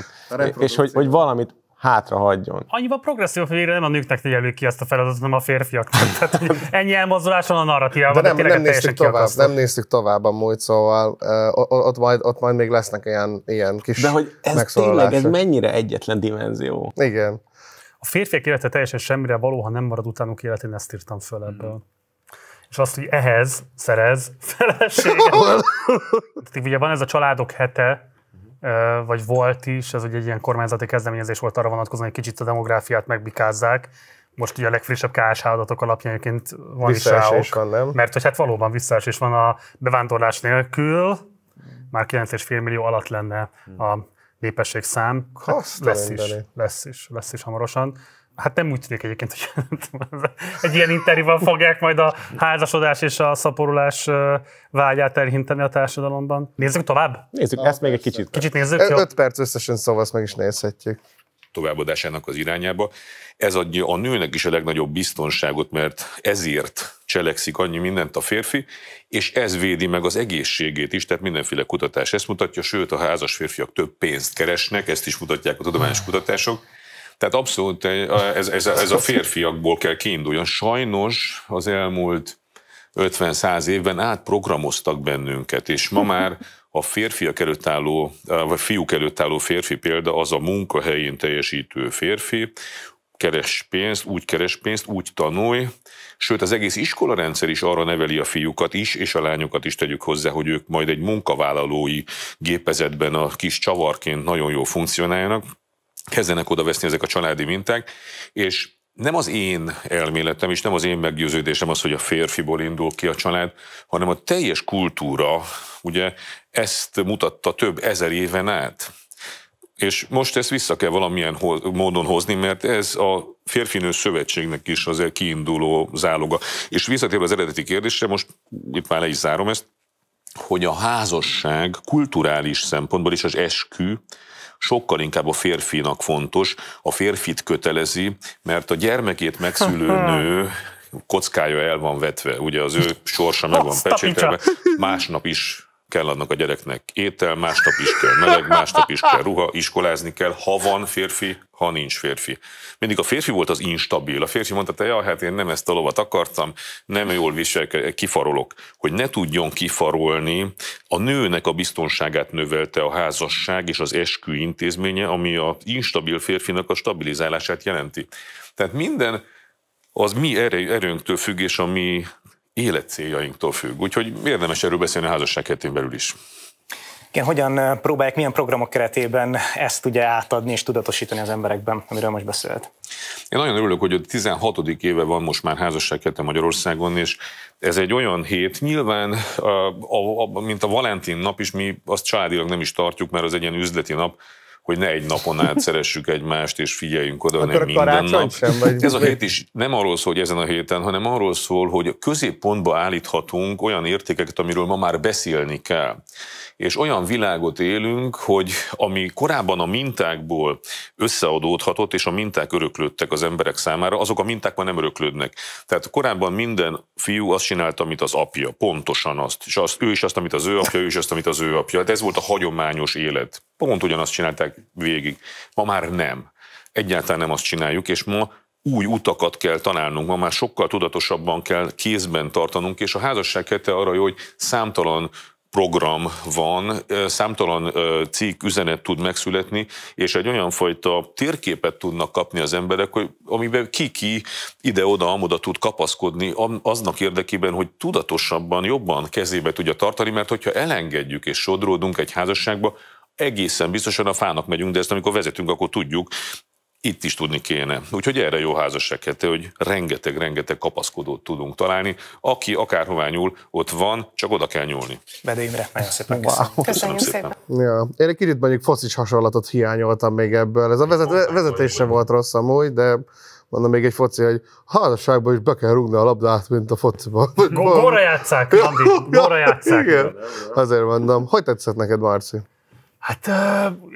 És hogy, hogy valamit hátra hagyjon. Annyiba progresszív, hogy végre nem a nőknek tegyelik ki azt a feladatot, hanem a férfiaknak. [LAUGHS] Tehát, ennyi elmozdulás van a narratívában. De nem, nem néztük tovább, nem néztük tovább múlt, szóval uh, ott, majd, ott majd még lesznek ilyen, ilyen kis De hogy ez tényleg, ez mennyire egyetlen dimenzió. Igen. A férfiak élete teljesen semmire való, ha nem marad utánuk én ezt írtam föl ebből. Mm és azt, hogy ehhez szerez [LAUGHS] feleséget. ugye van ez a családok hete, vagy volt is, ez ugye egy ilyen kormányzati kezdeményezés volt arra vonatkozóan, hogy kicsit a demográfiát megbikázzák. Most ugye a legfrissebb KSH adatok alapján egyébként van is ráok, van, nem? Mert hogy hát valóban visszaesés van a bevándorlás nélkül, már 9,5 millió alatt lenne a népesség szám. Hát lesz, is, lesz is, lesz is hamarosan. Hát nem úgy tűnik egyébként, hogy [LAUGHS] egy ilyen interjúval fogják majd a házasodás és a szaporulás vágyát elhinteni a társadalomban. Nézzük tovább? Nézzük, ah, ezt persze. még egy kicsit. Kicsit nézzük. 5 perc összesen szóval meg is nézhetjük továbbadásának az irányába. Ez adja a nőnek is a legnagyobb biztonságot, mert ezért cselekszik annyi mindent a férfi, és ez védi meg az egészségét is, tehát mindenféle kutatás ezt mutatja, sőt a házas férfiak több pénzt keresnek, ezt is mutatják a tudományos kutatások, tehát abszolút eh, ez, ez, ez a férfiakból kell kiinduljon. Sajnos az elmúlt 50-100 évben átprogramoztak bennünket, és ma már a férfiak előtt álló, eh, vagy fiúk előtt álló férfi példa az a munkahelyén teljesítő férfi, keres pénzt, úgy keres pénzt, úgy tanulj, sőt az egész iskolarendszer is arra neveli a fiúkat is, és a lányokat is tegyük hozzá, hogy ők majd egy munkavállalói gépezetben a kis csavarként nagyon jól funkcionáljanak, kezdenek veszni ezek a családi minták, és nem az én elméletem és nem az én meggyőződésem az, hogy a férfiból indul ki a család, hanem a teljes kultúra, ugye ezt mutatta több ezer éven át. És most ezt vissza kell valamilyen módon hozni, mert ez a férfinő szövetségnek is az kiinduló záloga. És visszatérve az eredeti kérdésre, most itt már le is zárom ezt, hogy a házasság kulturális szempontból is az eskü, sokkal inkább a férfinak fontos, a férfit kötelezi, mert a gyermekét megszülő [LAUGHS] nő kockája el van vetve, ugye az ő sorsa meg van pecsételve, másnap is kell adnak a gyereknek étel, másnap is kell meleg, másnap is kell ruha, iskolázni kell, ha van férfi, ha nincs férfi. Mindig a férfi volt az instabil. A férfi mondta, te, ja, hát én nem ezt a lovat akartam, nem jól viselkedek, kifarolok. Hogy ne tudjon kifarolni, a nőnek a biztonságát növelte a házasság és az eskü intézménye, ami a instabil férfinak a stabilizálását jelenti. Tehát minden az mi erőnktől függ, és a mi életcéljainktól függ. Úgyhogy érdemes erről beszélni a házasság hetén belül is. Igen, hogyan eh, próbálják, milyen programok keretében ezt ugye átadni és tudatosítani az emberekben, amiről most beszélt? Én nagyon örülök, hogy a 16. éve van most már házasság hete Magyarországon, és ez egy olyan hét, nyilván, eh, a, a, a, mint a Valentin nap is, mi azt családilag nem is tartjuk, mert az egy ilyen üzleti nap, hogy ne egy napon át szeressük egymást, és figyeljünk oda, hanem nem minden nap. Sem, vagy Ez a hét is nem arról szól, hogy ezen a héten, hanem arról szól, hogy középpontba állíthatunk olyan értékeket, amiről ma már beszélni kell és olyan világot élünk, hogy ami korábban a mintákból összeadódhatott, és a minták öröklődtek az emberek számára, azok a minták már nem öröklődnek. Tehát korábban minden fiú azt csinálta, amit az apja, pontosan azt, és azt, ő is azt, amit az ő apja, ő is azt, amit az ő apja. De hát ez volt a hagyományos élet. Pont ugyanazt csinálták végig. Ma már nem. Egyáltalán nem azt csináljuk, és ma új utakat kell tanálnunk, ma már sokkal tudatosabban kell kézben tartanunk, és a házasság kette arra jó, hogy számtalan program van, számtalan cikk, üzenet tud megszületni, és egy olyan fajta térképet tudnak kapni az emberek, hogy amiben ki-ki ide-oda-amoda tud kapaszkodni aznak érdekében, hogy tudatosabban, jobban kezébe tudja tartani, mert hogyha elengedjük és sodródunk egy házasságba, egészen biztosan a fának megyünk, de ezt amikor vezetünk, akkor tudjuk, itt is tudni kéne. Úgyhogy erre jó házasság kettő, hogy rengeteg-rengeteg kapaszkodót tudunk találni. Aki akárhová nyúl, ott van, csak oda kell nyúlni. Bede Imre, nagyon szépen köszönöm. köszönöm Köszönjük szépen. szépen. Ja. Én egy kicsit mondjuk foszis hasonlatot hiányoltam még ebből. Ez a vezet, vezetés sem volt rossz amúgy, de mondom még egy foci, hogy házasságban is be kell rúgni a labdát, mint a fociban. Góra játszák, Andi, góra [LAUGHS] játszák. Igen, azért mondom. Hogy tetszett neked, Marci? Hát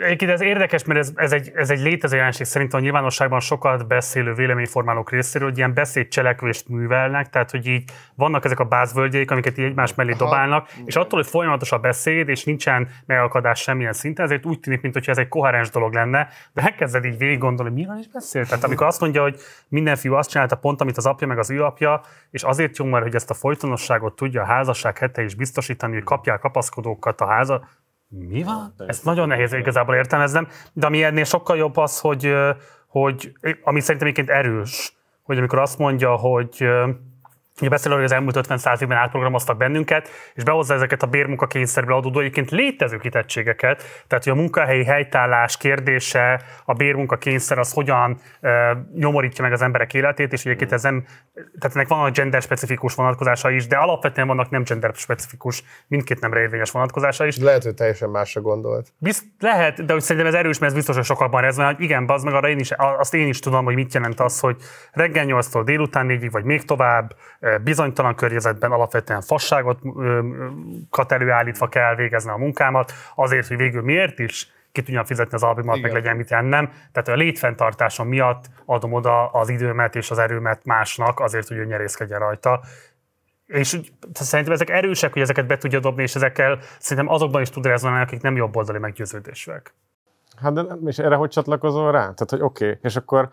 egyébként ez érdekes, mert ez, ez, egy, ez egy létező jelenség szerint a nyilvánosságban sokat beszélő véleményformálók részéről, hogy ilyen beszédcselekvést művelnek, tehát hogy így vannak ezek a bázvölgyeik, amiket így egymás mellé Aha. dobálnak, és attól, hogy folyamatos a beszéd, és nincsen megakadás semmilyen szinten, ezért úgy tűnik, mintha ez egy koherens dolog lenne, de elkezded így végig gondolni, mi van is beszél. Tehát amikor azt mondja, hogy minden fiú azt csinálta pont, amit az apja meg az ő apja, és azért jó, mert hogy ezt a folytonosságot tudja a házasság hete is biztosítani, hogy kapják kapaszkodókat a háza, mi van? Ah, Ez nagyon nehéz igazából értelmeznem, de ami ennél sokkal jobb az, hogy, hogy ami szerintem egyébként erős, hogy amikor azt mondja, hogy Ugye beszél hogy az elmúlt 50 évben átprogramoztak bennünket, és behozza ezeket a bérmunkakényszerből adódó egyébként létező kitettségeket, tehát hogy a munkahelyi helytállás kérdése, a bérmunkakényszer az hogyan e, nyomorítja meg az emberek életét, és egyébként ez nem, tehát ennek vannak gender-specifikus vonatkozása is, de alapvetően vannak nem gender-specifikus, mindkét nemre érvényes vonatkozása is. Lehet, hogy teljesen másra gondolt. Bizt, lehet, de hogy szerintem ez erős, mert ez biztos, hogy sokakban van, hogy hát igen, az meg arra én is, azt én is tudom, hogy mit jelent az, hogy reggel 8-tól délután 4 vagy még tovább, bizonytalan környezetben alapvetően fasságot előállítva kell végezni a munkámat, azért, hogy végül miért is ki tudjam fizetni az albumat, meg legyen mit nem. Tehát a létfenntartásom miatt adom oda az időmet és az erőmet másnak azért, hogy ő nyerészkedjen rajta. És szerintem ezek erősek, hogy ezeket be tudja dobni, és ezekkel szerintem azokban is tud rezonálni, akik nem jobboldali meggyőződésűek. Hát de és erre hogy csatlakozol rá? Tehát, hogy oké, okay, és akkor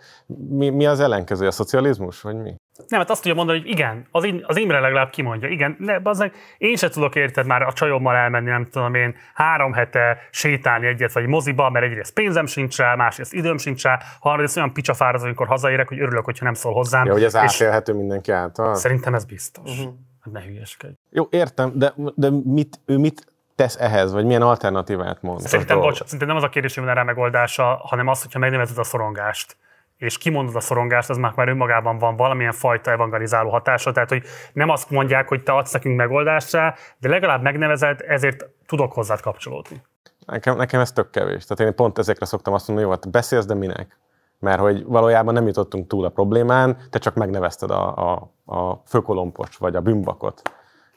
mi, mi az ellenkező, a szocializmus, vagy mi? Nem, hát azt tudja mondani, hogy igen, az, az Imre legalább kimondja, igen, ne, bazdmeg, én se tudok érted már a csajommal elmenni, nem tudom én, három hete sétálni egyet, vagy moziba, mert egyrészt pénzem sincs rá, másrészt időm sincs rá, harmadrészt olyan picsafáraz, amikor hazaérek, hogy örülök, hogyha nem szól hozzám. Ja, hogy ez átélhető mindenki által. Szerintem ez biztos. Uh-huh. ne hülyeskedj. Jó, értem, de, de mit, ő mit tesz ehhez, vagy milyen alternatívát mond? Szerintem, bocs, szerintem nem az a kérdés, hogy van erre megoldása, hanem az, hogyha megnevezed a szorongást és kimondod a szorongást, az már, már önmagában van valamilyen fajta evangelizáló hatása, tehát hogy nem azt mondják, hogy te adsz nekünk megoldást rá, de legalább megnevezed, ezért tudok hozzád kapcsolódni. Nekem, nekem ez tök kevés. Tehát én pont ezekre szoktam azt mondani, hogy jó, hát beszélsz, de minek? Mert hogy valójában nem jutottunk túl a problémán, te csak megnevezted a, a, a főkolompot, vagy a bűnbakot.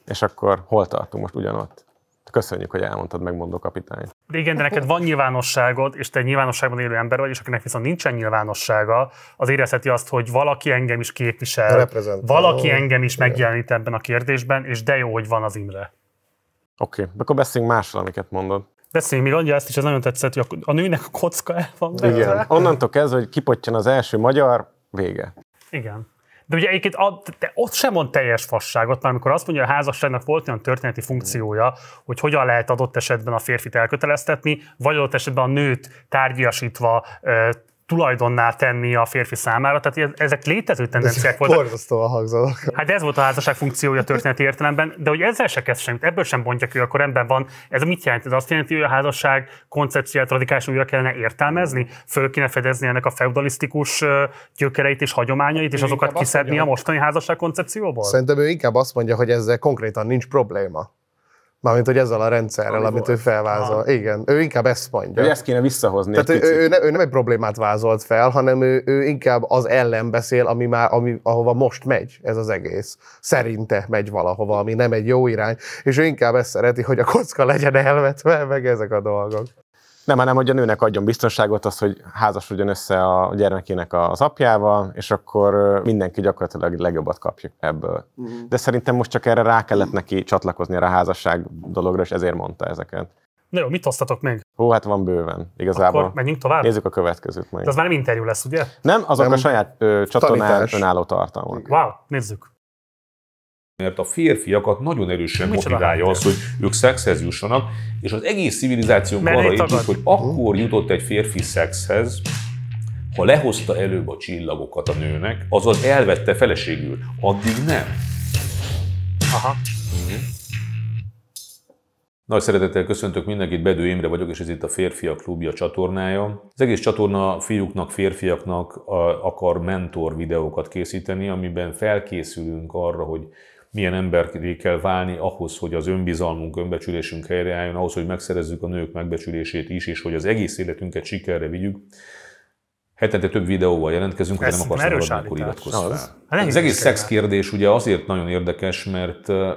És akkor hol tartunk most ugyanott? Köszönjük, hogy elmondtad, megmondó kapitány. De igen, de neked van nyilvánosságod, és te egy nyilvánosságban élő ember vagy, és akinek viszont nincsen nyilvánossága, az érezheti azt, hogy valaki engem is képvisel, valaki engem is megjelenít ebben a kérdésben, és de jó, hogy van az Imre. Oké, okay. akkor beszéljünk másról, amiket mondod. Beszéljünk még annyira ezt is, ez nagyon tetszett, hogy a nőnek a kocka el van. Igen, onnantól kezdve, hogy kipottyan az első magyar, vége. Igen. De ugye egyébként a, de ott sem mond teljes fasságot, mert amikor azt mondja, hogy a házasságnak volt olyan történeti funkciója, hogy hogyan lehet adott esetben a férfit elköteleztetni, vagy adott esetben a nőt tárgyasítva tulajdonná tenni a férfi számára. Tehát ezek létező tendenciák voltak. Borzasztóan hangzanak. Hát ez volt a házasság funkciója történeti értelemben, de hogy ezzel se kezd semmit, ebből sem bontja ki, akkor rendben van. Ez mit jelent? Ez azt jelenti, hogy a házasság koncepciát radikálisan újra kellene értelmezni, föl kéne fedezni ennek a feudalisztikus gyökereit és hagyományait, és azokat kiszedni a mostani házasság koncepcióból? Szerintem ő inkább azt mondja, hogy ezzel konkrétan nincs probléma. Mármint, hogy ezzel a rendszerrel, Ami amit volt. ő felvázol. Aha. Igen, ő inkább ezt mondja. Ő ezt kéne visszahozni Tehát egy ő, ő, ne, ő nem egy problémát vázolt fel, hanem ő, ő inkább az ellen beszél, ami már, ami, ahova most megy ez az egész. Szerinte megy valahova, ami nem egy jó irány, és ő inkább ezt szereti, hogy a kocka legyen elvetve, meg ezek a dolgok. Nem, hanem hogy a nőnek adjon biztonságot az, hogy házasodjon össze a gyermekének az apjával, és akkor mindenki gyakorlatilag legjobbat kapja ebből. Uh-huh. De szerintem most csak erre rá kellett neki csatlakozni a házasság dologra, és ezért mondta ezeket. Na jó, mit hoztatok meg? Hó, hát van bőven. Igazából. Akkor menjünk tovább? Nézzük a következőt majd. De az már nem interjú lesz, ugye? Nem, azok nem. a saját csatornán önálló tartalmak. Wow, nézzük mert a férfiakat nagyon erősen Micsoda motiválja az, hogy ők szexhez jussanak, és az egész civilizáció arra épít, hogy akkor jutott egy férfi szexhez, ha lehozta előbb a csillagokat a nőnek, azaz elvette feleségül. Addig nem. Aha. Nagy szeretettel köszöntök mindenkit, Bedő Imre vagyok, és ez itt a Férfiak Klubja csatornája. Az egész csatorna fiúknak, férfiaknak akar mentor videókat készíteni, amiben felkészülünk arra, hogy milyen emberré kell válni ahhoz, hogy az önbizalmunk, önbecsülésünk helyreálljon, ahhoz, hogy megszerezzük a nők megbecsülését is, és hogy az egész életünket sikerre vigyük. Hetente több videóval jelentkezünk, ha nem akarsz maradni, akkor iratkozz fel. Az, hát az egész szex kérdés ugye azért nagyon érdekes, mert uh,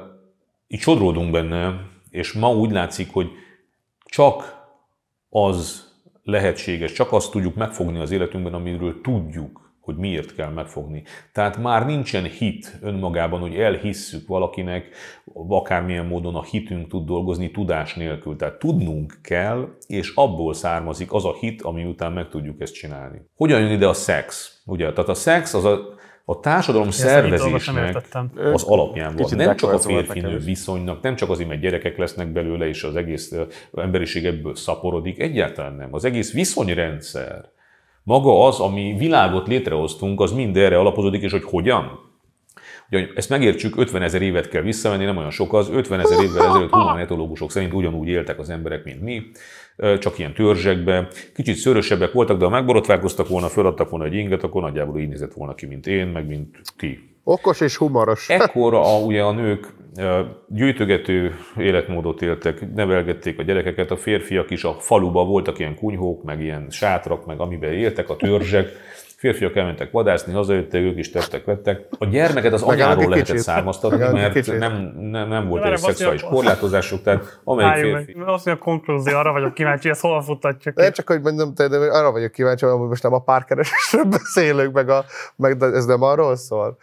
így sodródunk benne, és ma úgy látszik, hogy csak az lehetséges, csak azt tudjuk megfogni az életünkben, amiről tudjuk, hogy miért kell megfogni. Tehát már nincsen hit önmagában, hogy elhisszük valakinek, akármilyen módon a hitünk tud dolgozni tudás nélkül. Tehát tudnunk kell, és abból származik az a hit, ami után meg tudjuk ezt csinálni. Hogyan jön ide a szex? Ugye, tehát a szex az a, a társadalom Ezt szervezésnek az alapján van. Nem csak a férfinő viszonynak, nem csak azért, mert gyerekek lesznek belőle, és az egész emberiség ebből szaporodik, egyáltalán nem. Az egész viszonyrendszer maga az, ami világot létrehoztunk, az mind erre alapozódik, és hogy hogyan? Ugye, ezt megértsük, 50 ezer évet kell visszamenni, nem olyan sok az. 50 ezer évvel ezelőtt humanetológusok szerint ugyanúgy éltek az emberek, mint mi csak ilyen törzsekbe. Kicsit szőrösebbek voltak, de ha megborotválkoztak volna, föladtak volna egy inget, akkor nagyjából így nézett volna ki, mint én, meg mint ti. Okos és humoros. [LAUGHS] Ekkor a, ugye a nők gyűjtögető életmódot éltek, nevelgették a gyerekeket, a férfiak is a faluba voltak ilyen kunyhók, meg ilyen sátrak, meg amiben éltek a törzsek Férfiak elmentek vadászni, hazajöttek, ők is testek vettek. A gyermeket az anyáról lehetett kicsit. származtatni, mert nem, nem, nem volt egy szexuális korlátozásuk, tehát amelyik férfi... Azt mondja, a konklúzió, arra vagyok kíváncsi, ezt hol futtatjuk. Nem csak, hogy mondom, de arra vagyok kíváncsi, hogy most nem a párkeresésről [LAUGHS] beszélünk, meg, a, meg ez nem arról szól.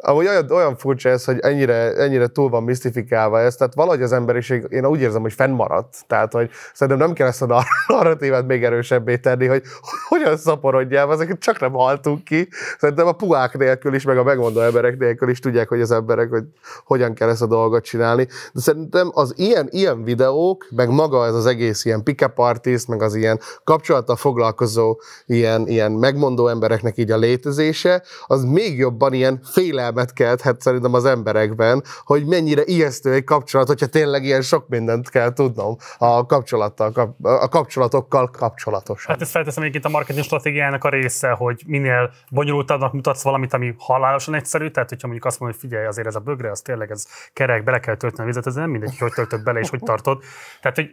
Amúgy olyan, olyan furcsa ez, hogy ennyire, ennyire túl van misztifikálva ez, tehát valahogy az emberiség, én úgy érzem, hogy fennmaradt. Tehát, hogy szerintem nem kell ezt a [LAUGHS] narratívát még erősebbé tenni, hogy [LAUGHS] hogyan szaporodjál, ezeket csak nem haltunk ki. Szerintem a puák nélkül is, meg a megmondó emberek nélkül is tudják, hogy az emberek, hogy hogyan kell ezt a dolgot csinálni. De szerintem az ilyen, ilyen videók, meg maga ez az egész ilyen pick-up artist, meg az ilyen kapcsolattal foglalkozó ilyen, ilyen megmondó embereknek így a létezése, az még jobban ilyen féle félelmet kelthet szerintem az emberekben, hogy mennyire ijesztő egy kapcsolat, hogyha tényleg ilyen sok mindent kell tudnom a kapcsolattal, a kapcsolatokkal kapcsolatosan. Hát ezt felteszem egyébként a marketing stratégiának a része, hogy minél bonyolultabbnak mutatsz valamit, ami halálosan egyszerű, tehát hogyha mondjuk azt mondod, hogy figyelj, azért ez a bögre, az tényleg ez kerek, bele kell tölteni a vizet, ez nem mindegy, hogy töltöd bele és hogy tartod. Tehát, hogy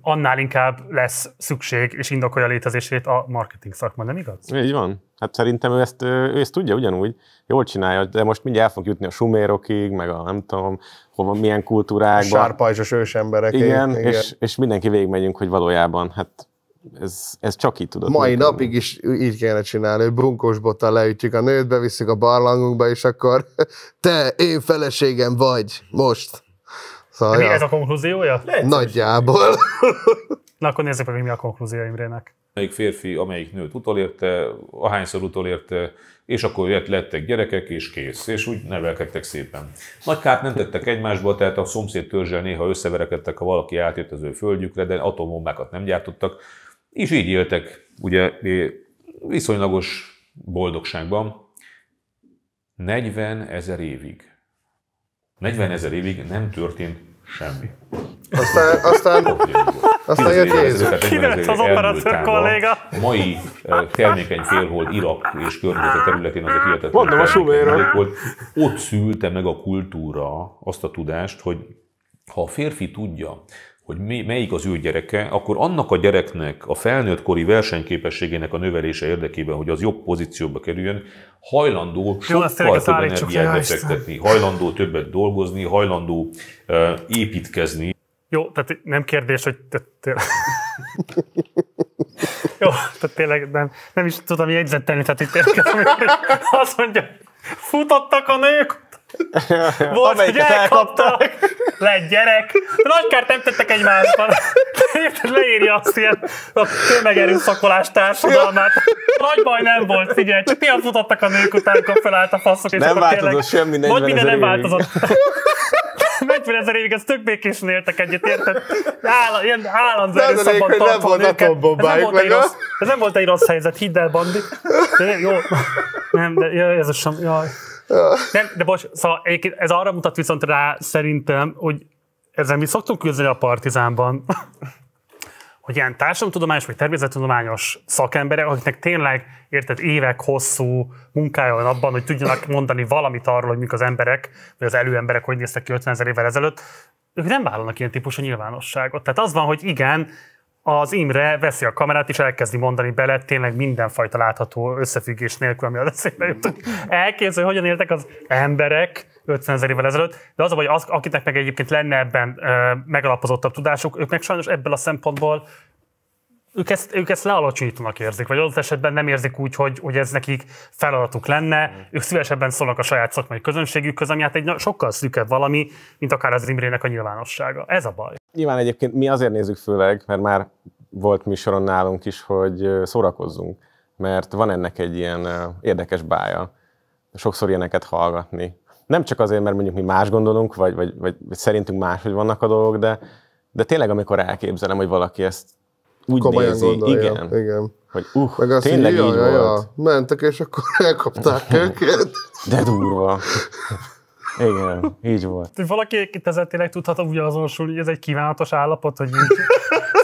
annál inkább lesz szükség és indokolja létezését a marketing szakma, nem igaz? Így van. Hát szerintem ő ezt, ő ezt tudja ugyanúgy, jól csinálja, de most mindjárt el fog jutni a sumérokig, meg a nem tudom, hova, milyen kultúrákban? sárpajzsos ősemberek. Igen, igen. És, és mindenki végigmegyünk, hogy valójában, hát ez, ez csak így tudod. Mai működni. napig is így kéne csinálni, hogy brunkos bottal leütjük a nőt, bevisszük a barlangunkba, és akkor [LAUGHS] te, én feleségem vagy, most. Szóval, mi ez a konklúziója? Lehet, Nagyjából. Na akkor nézzük meg, mi a konklúzióimrének melyik férfi, amelyik nőt utolérte, ahányszor utolérte, és akkor jött lettek gyerekek, és kész, és úgy nevelkedtek szépen. Nagy kárt nem tettek egymásba, tehát a szomszéd törzsel néha összeverekedtek, ha valaki átjött az ő földjükre, de atombombákat nem gyártottak, és így éltek, ugye viszonylagos boldogságban 40 ezer évig. 40 ezer évig nem történt Semmi. Aztán, aztán, aztán jött Jézus. Kinőtt az operatőr kolléga. Mai termékeny félhold Irak és környezet területén az a hihetetlen termékeny Volt. Ott szülte meg a kultúra azt a tudást, hogy ha a férfi tudja, hogy mi, melyik az ő gyereke, akkor annak a gyereknek a felnőttkori versenyképességének a növelése érdekében, hogy az jobb pozícióba kerüljön, hajlandó sokkal több energiát befektetni, hajlandó többet dolgozni, hajlandó uh, építkezni. Jó, tehát nem kérdés, hogy [LAUGHS] Jó, tehát tényleg nem, nem is tudom jegyzetelni, tehát itt érkezem, azt mondja, futottak a nők, [LAUGHS] Volt, hogy elkaptak, lett gyerek, de nagy kárt nem tettek egymásban. leírja azt ilyen a szakolás társadalmát. Nagy baj nem volt, figyelj, csak ti futottak a nők után, amikor felállt a faszok. És nem változott tényleg, semmi 40 minden nem változott. 40 [LAUGHS] ezer évig, ez tök békésen éltek együtt, érted? ilyen állandó erőszakban tartva nem nőket. Ez nem volt, egy rossz, ez nem volt egy rossz helyzet, hidd el, Bandi. De jó, nem, de jaj, Jézusom, jaj. Nem, de most, szóval ez arra mutat viszont rá szerintem, hogy ezzel mi szoktunk küzdeni a Partizánban, [LAUGHS] hogy ilyen társadalomtudományos vagy természettudományos szakemberek, akiknek tényleg érted évek hosszú munkája van abban, hogy tudjanak mondani valamit arról, hogy mik az emberek, vagy az előemberek hogy néztek ki 50 ezer évvel ezelőtt, ők nem vállalnak ilyen típusú nyilvánosságot. Tehát az van, hogy igen, az Imre veszi a kamerát, és elkezdi mondani bele tényleg mindenfajta látható összefüggés nélkül, ami az eszébe jut. hogy hogyan éltek az emberek 50 ezer évvel ezelőtt, de az a baj, az, akinek meg egyébként lenne ebben e, megalapozottabb tudásuk, ők meg sajnos ebből a szempontból ők ezt, ők ezt lealacsonyítónak érzik, vagy az esetben nem érzik úgy, hogy, hogy ez nekik feladatuk lenne, mm. ők szívesebben szólnak a saját szakmai közönségük ami hát egy sokkal szűkebb valami, mint akár az Imrének a nyilvánossága. Ez a baj. Nyilván egyébként mi azért nézzük főleg, mert már volt műsoron nálunk is, hogy szórakozzunk, mert van ennek egy ilyen érdekes bája. Sokszor ilyeneket hallgatni. Nem csak azért, mert mondjuk mi más gondolunk, vagy, vagy, vagy, vagy szerintünk máshogy vannak a dolgok, de, de tényleg amikor elképzelem, hogy valaki ezt úgy Komolyan nézi, gondolja. igen, igen. hogy uh, Meg azt tényleg így, így ja, volt. Ja, mentek, és akkor [LAUGHS] elkapták őket. De durva. Igen, így volt. Valaki ezzel tényleg tudhat úgy azonosulni, hogy ez egy kívánatos állapot, hogy így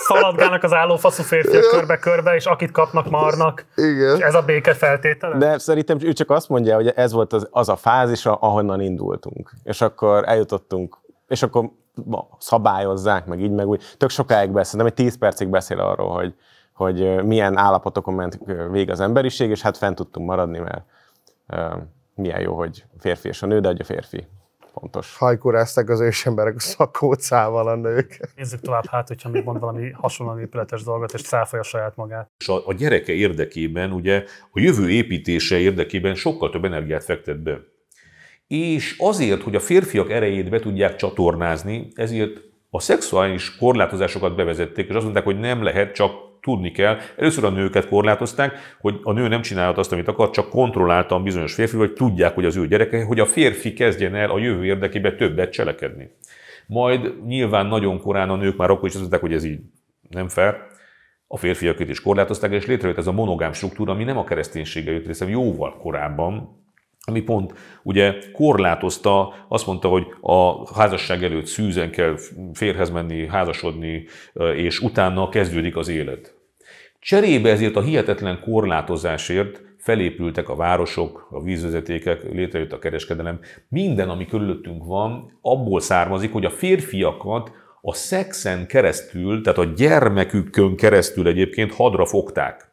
szaladgálnak az faszú férfiak körbe-körbe, és akit kapnak, marnak. Igen. És ez a béke feltétele? De szerintem ő csak azt mondja, hogy ez volt az, az a fázis, ahonnan indultunk. És akkor eljutottunk, és akkor szabályozzák, meg így, meg úgy. Tök sokáig beszél, nem egy tíz percig beszél arról, hogy, hogy milyen állapotokon ment vég az emberiség, és hát fent tudtunk maradni, mert milyen jó, hogy a férfi és a nő, de hogy a férfi fontos. Hajkurázták az ősemberek szakócával a nők. Nézzük tovább hát, hogyha még mond valami hasonlóan épületes dolgot, és cáfolja saját magát. És a, a gyereke érdekében, ugye a jövő építése érdekében sokkal több energiát fektet be. És azért, hogy a férfiak erejét be tudják csatornázni, ezért a szexuális korlátozásokat bevezették, és azt mondták, hogy nem lehet, csak tudni kell. Először a nőket korlátozták, hogy a nő nem csinálhat azt, amit akar, csak kontrolláltan bizonyos férfi, hogy tudják, hogy az ő gyereke, hogy a férfi kezdjen el a jövő érdekében többet cselekedni. Majd nyilván nagyon korán a nők már akkor is azt mondták, hogy ez így nem fel. a férfiakat is korlátozták, és létrejött ez a monogám struktúra, ami nem a kereszténysége jött, hiszem jóval korábban, ami pont ugye korlátozta, azt mondta, hogy a házasság előtt szűzen kell férhez menni, házasodni, és utána kezdődik az élet. Cserébe ezért a hihetetlen korlátozásért felépültek a városok, a vízvezetékek, létrejött a kereskedelem. Minden, ami körülöttünk van, abból származik, hogy a férfiakat a szexen keresztül, tehát a gyermekükön keresztül egyébként hadra fogták.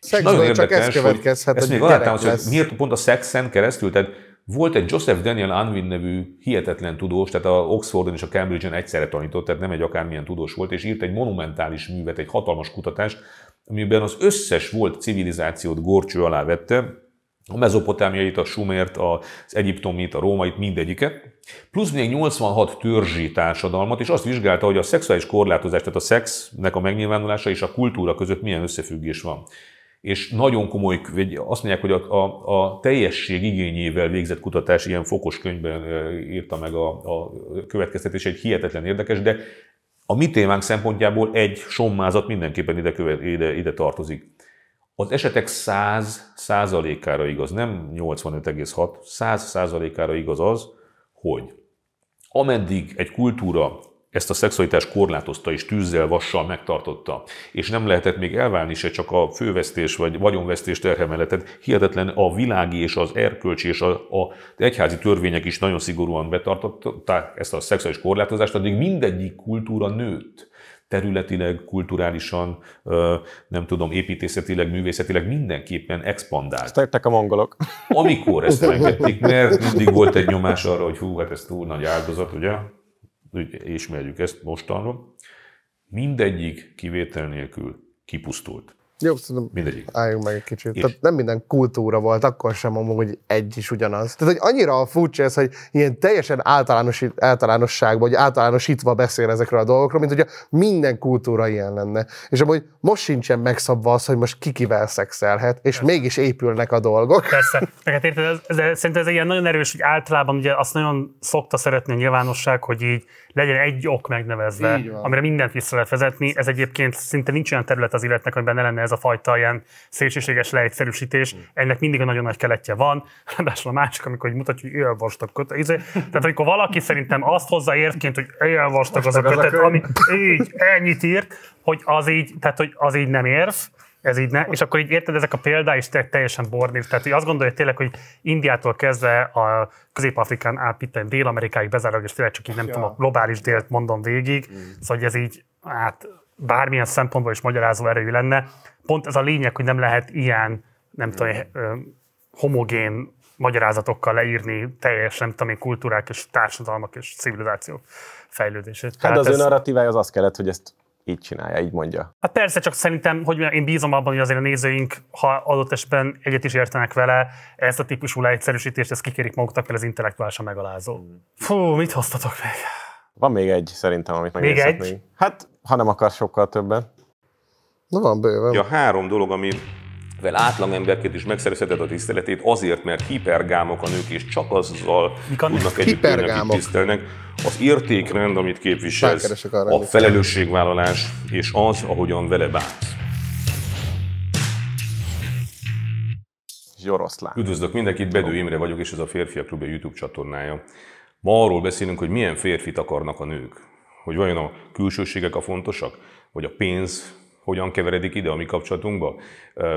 Szexből nagyon érdekes, csak ez következhet, hogy, ezt még alátámasztja, hogy miért pont a szexen keresztül, tehát volt egy Joseph Daniel Unwin nevű hihetetlen tudós, tehát a Oxfordon és a Cambridge-en egyszerre tanított, tehát nem egy akármilyen tudós volt, és írt egy monumentális művet, egy hatalmas kutatást, amiben az összes volt civilizációt gorcső alá vette, a mezopotámiait, a sumért, az egyiptomit, a rómait, mindegyiket, plusz még 86 törzsi társadalmat, és azt vizsgálta, hogy a szexuális korlátozás, tehát a szexnek a megnyilvánulása és a kultúra között milyen összefüggés van és nagyon komoly, vagy azt mondják, hogy a, a, a teljesség igényével végzett kutatás, ilyen fokos könyvben írta meg a, a következtetés, egy hihetetlen érdekes, de a mi témánk szempontjából egy sommázat mindenképpen ide, követ, ide, ide tartozik. Az esetek 100 százalékára igaz, nem 85,6, 100 százalékára igaz az, hogy ameddig egy kultúra ezt a szexualitás korlátozta és tűzzel, vassal megtartotta. És nem lehetett még elválni se csak a fővesztés vagy vagyonvesztés terhe mellett. Tehát hihetetlen a világi és az erkölcsi és a, a egyházi törvények is nagyon szigorúan betartották ezt a szexuális korlátozást, addig mindegyik kultúra nőtt területileg, kulturálisan, nem tudom, építészetileg, művészetileg mindenképpen expandált. Ezt a mongolok. Amikor ezt megtették, mert mindig volt egy nyomás arra, hogy hú, hát ez túl nagy áldozat, ugye? ismerjük ezt mostanra, mindegyik kivétel nélkül kipusztult. Jó, szerintem Mindegyik. álljunk meg egy kicsit. Tehát nem minden kultúra volt, akkor sem amúgy egy is ugyanaz. Tehát, hogy annyira furcsa ez, hogy ilyen teljesen általános, általánosságban, vagy általánosítva beszél ezekről a dolgokról, mint hogyha minden kultúra ilyen lenne. És amúgy most sincsen megszabva az, hogy most kikivel szexelhet, és Persze. mégis épülnek a dolgok. Persze. Tehát érted, ez, ez, szerintem ez egy ilyen nagyon erős, hogy általában ugye azt nagyon szokta szeretni a nyilvánosság, hogy így legyen egy ok megnevezve, amire mindent vissza lehet vezetni. Ez egyébként szinte nincs olyan terület az életnek, amiben ne lenne ez a fajta ilyen szélsőséges leegyszerűsítés. Mm. Ennek mindig a nagyon nagy keletje van, [LAUGHS] ráadásul a másik, amikor hogy mutatja, hogy olyan vastag kötet. Izé. Tehát amikor valaki szerintem azt hozza értként, hogy olyan vastag az a kötet, ami így ennyit írt, hogy az így, tehát, hogy az így nem érsz ez így ne, és akkor így érted, ezek a példá is teljesen bornív. Tehát hogy azt gondolja tényleg, hogy Indiától kezdve a Közép-Afrikán át, Dél-Amerikáig bezárólag, és tényleg csak így nem ja. tudom, a globális délt mondom végig. Mm. Szóval hogy ez így, hát bármilyen szempontból is magyarázó erejű lenne. Pont ez a lényeg, hogy nem lehet ilyen, nem mm. tudom, eh, homogén magyarázatokkal leírni teljes, nem tudom kultúrák és társadalmak és civilizációk fejlődését. Hát Tehát az ez... ő narratívája az azt kellett, hogy ezt így csinálja, így mondja. Hát persze, csak szerintem, hogy én bízom abban, hogy azért a nézőink, ha adott esetben egyet is értenek vele, ezt a típusú leegyszerűsítést, ezt kikérik maguknak, mert ez intellektuálisan megalázó. Hmm. Fú, mit hoztatok meg? Van még egy szerintem, amit meg Még egy? Hát, ha nem akar sokkal többen. Na van bőven. Ja, három dolog, ami mivel emberként is megszerezheted a tiszteletét, azért, mert hipergámok a nők, és csak azzal tudnak együtt élni, akik tisztelnek. Az értékrend, amit képviselsz, a felelősségvállalás, és az, ahogyan vele bánsz. Jaroszlán. Üdvözlök mindenkit, Bedő Imre vagyok, és ez a Férfiak Klubja YouTube csatornája. Ma arról beszélünk, hogy milyen férfit akarnak a nők. Hogy vajon a külsőségek a fontosak, vagy a pénz, hogyan keveredik ide a mi kapcsolatunkba,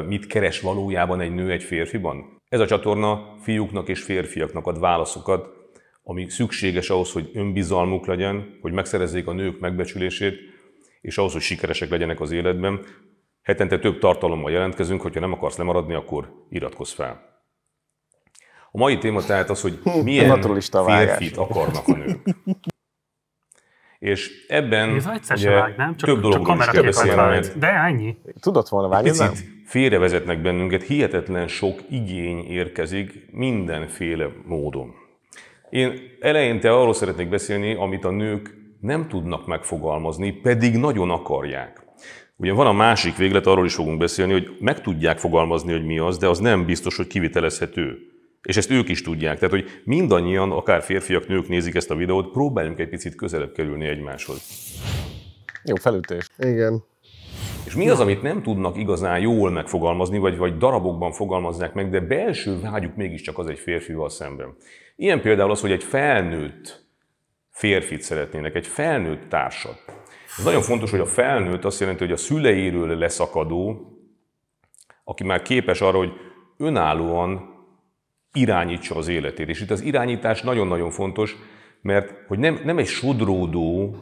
mit keres valójában egy nő egy férfiban. Ez a csatorna fiúknak és férfiaknak ad válaszokat, ami szükséges ahhoz, hogy önbizalmuk legyen, hogy megszerezzék a nők megbecsülését, és ahhoz, hogy sikeresek legyenek az életben. Hetente több tartalommal jelentkezünk, hogyha nem akarsz lemaradni, akkor iratkozz fel. A mai téma tehát az, hogy [LAUGHS] milyen férfit akarnak a nők. És ebben ugye, vágnám, csak, több dologról is kell beszélni, De ennyi. Tudott volna vágni, picit félrevezetnek bennünket, hihetetlen sok igény érkezik mindenféle módon. Én eleinte arról szeretnék beszélni, amit a nők nem tudnak megfogalmazni, pedig nagyon akarják. Ugye van a másik véglet, arról is fogunk beszélni, hogy meg tudják fogalmazni, hogy mi az, de az nem biztos, hogy kivitelezhető. És ezt ők is tudják. Tehát, hogy mindannyian, akár férfiak, nők nézik ezt a videót, próbáljunk egy picit közelebb kerülni egymáshoz. Jó felütés. Igen. És mi az, amit nem tudnak igazán jól megfogalmazni, vagy, vagy darabokban fogalmazzák meg, de belső vágyuk mégiscsak az egy férfival szemben. Ilyen például az, hogy egy felnőtt férfit szeretnének, egy felnőtt társat. Ez nagyon fontos, hogy a felnőtt azt jelenti, hogy a szüleiről leszakadó, aki már képes arra, hogy önállóan irányítsa az életét. És itt az irányítás nagyon-nagyon fontos, mert hogy nem, nem egy sodródó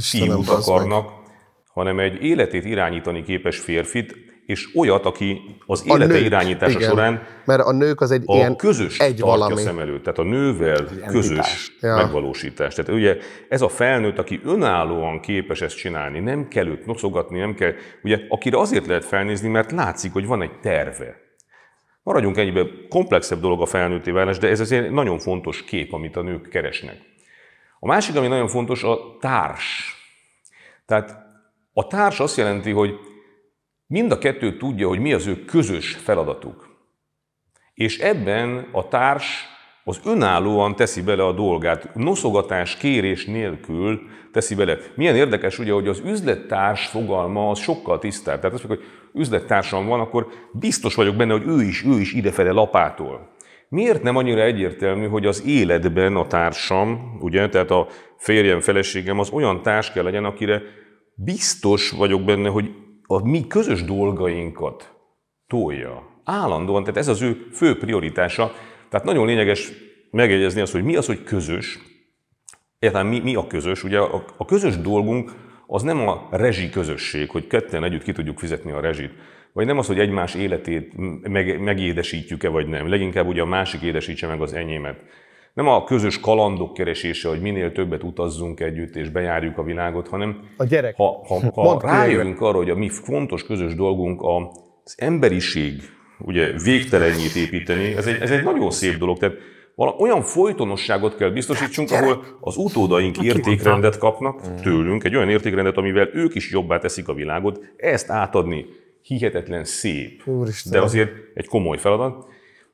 fiút akarnak, meg. hanem egy életét irányítani képes férfit, és olyat, aki az a élete nők, irányítása igen. során mert a nők az egy a ilyen közös egy tartja valami. szem előtt, tehát a nővel egy közös ja. megvalósítás. Tehát ugye ez a felnőtt, aki önállóan képes ezt csinálni, nem kell őt nocogatni, nem kell, ugye akire azért lehet felnézni, mert látszik, hogy van egy terve. Maradjunk ennyibe, komplexebb dolog a felnőtté válás, de ez azért nagyon fontos kép, amit a nők keresnek. A másik, ami nagyon fontos, a társ. Tehát a társ azt jelenti, hogy mind a kettő tudja, hogy mi az ő közös feladatuk. És ebben a társ az önállóan teszi bele a dolgát, noszogatás, kérés nélkül teszi bele. Milyen érdekes ugye, hogy az üzlettárs fogalma az sokkal tisztább. Tehát azt mondjuk, hogy üzlettársam van, akkor biztos vagyok benne, hogy ő is, ő is idefele lapától. Miért nem annyira egyértelmű, hogy az életben a társam, ugye, tehát a férjem, feleségem az olyan társ kell legyen, akire biztos vagyok benne, hogy a mi közös dolgainkat tolja. Állandóan, tehát ez az ő fő prioritása, tehát nagyon lényeges megjegyezni azt, hogy mi az, hogy közös, egyáltalán mi, mi a közös. Ugye a, a közös dolgunk az nem a rezsi közösség, hogy ketten együtt ki tudjuk fizetni a rezsit, vagy nem az, hogy egymás életét meg, megédesítjük-e, vagy nem. Leginkább ugye a másik édesítse meg az enyémet. Nem a közös kalandok keresése, hogy minél többet utazzunk együtt és bejárjuk a világot, hanem a gyerek. ha, ha, ha rájövünk arra, hogy a mi fontos közös dolgunk az emberiség ugye végtelenjét építeni, ez egy, ez egy nagyon szép dolog. Tehát vala, olyan folytonosságot kell biztosítsunk, hát, ahol az utódaink értékrendet kapnak mm. tőlünk, egy olyan értékrendet, amivel ők is jobbá teszik a világot, ezt átadni hihetetlen szép, Úristen. de azért egy komoly feladat.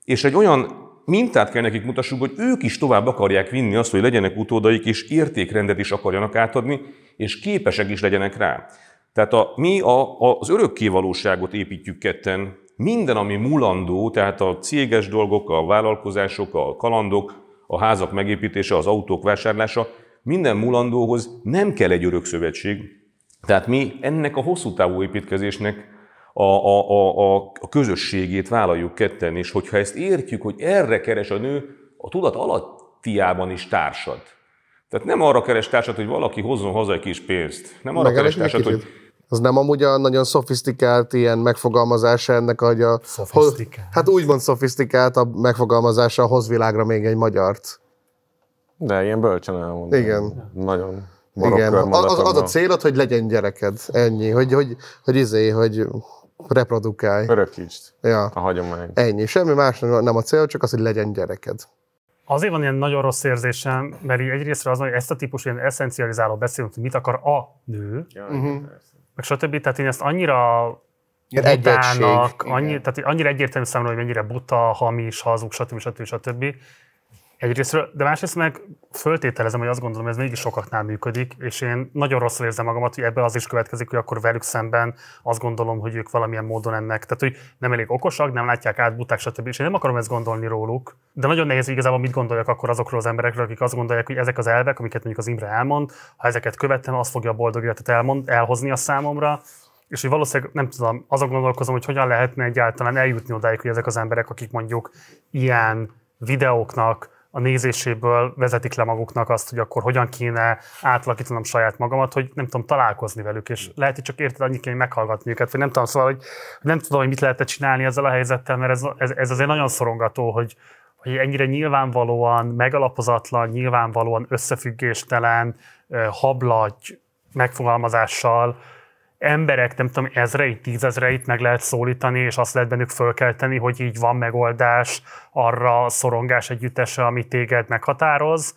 És egy olyan mintát kell nekik mutassuk, hogy ők is tovább akarják vinni azt, hogy legyenek utódaik, és értékrendet is akarjanak átadni, és képesek is legyenek rá. Tehát a, mi a, a, az örökkévalóságot építjük ketten minden, ami mulandó, tehát a céges dolgok, a vállalkozások, a kalandok, a házak megépítése, az autók vásárlása, minden mulandóhoz nem kell egy örök szövetség. Tehát mi ennek a hosszú távú építkezésnek a, a, a, a közösségét vállaljuk ketten, és hogyha ezt értjük, hogy erre keres a nő, a tudat alattiában is társad. Tehát nem arra keres társad, hogy valaki hozzon haza egy kis pénzt. Nem arra Megállás keres társad, hogy az nem amúgy a nagyon szofisztikált ilyen megfogalmazása ennek, hogy a... Szofisztikált. Ho, hát úgymond szofisztikált a megfogalmazása, hoz világra még egy magyart. De ilyen bölcsön elmondom. Igen. Nagyon. Igen, az, az, a célod, hogy legyen gyereked, ennyi, hogy, hogy, hogy izé, hogy reprodukálj. Örökítsd ja. a hagyomány. Ennyi, semmi más nem a cél, csak az, hogy legyen gyereked. Azért van ilyen nagyon rossz érzésem, mert egyrészt az, hogy ezt a típusú ilyen eszencializáló beszélünk, hogy mit akar a nő, ja, uh-huh meg stb. Tehát én ezt annyira butának, annyi, tehát annyira egyértelmű számomra, hogy mennyire buta, hamis, hazug, stb. stb. stb. stb. Egyrészt, de másrészt meg föltételezem, hogy azt gondolom, hogy ez mégis sokaknál működik, és én nagyon rosszul érzem magamat, hogy ebből az is következik, hogy akkor velük szemben azt gondolom, hogy ők valamilyen módon ennek, tehát hogy nem elég okosak, nem látják át, buták, stb. És én nem akarom ezt gondolni róluk, de nagyon nehéz hogy igazából mit gondoljak akkor azokról az emberekről, akik azt gondolják, hogy ezek az elvek, amiket mondjuk az Imre elmond, ha ezeket követem, az fogja a boldog életet elmond, elhozni a számomra, és hogy valószínűleg nem tudom, azon gondolkozom, hogy hogyan lehetne egyáltalán eljutni odáig, hogy ezek az emberek, akik mondjuk ilyen videóknak, a nézéséből vezetik le maguknak azt, hogy akkor hogyan kéne átlakítanom saját magamat, hogy nem tudom találkozni velük, és lehet, hogy csak érted annyit kell meghallgatni őket, vagy nem tudom, szóval, hogy nem tudom, hogy mit lehetne csinálni ezzel a helyzettel, mert ez, ez, ez azért nagyon szorongató, hogy, hogy ennyire nyilvánvalóan megalapozatlan, nyilvánvalóan összefüggéstelen, hablagy megfogalmazással emberek, nem tudom, ezreit, tízezreit meg lehet szólítani, és azt lehet bennük fölkelteni, hogy így van megoldás arra a szorongás együttese, ami téged meghatároz,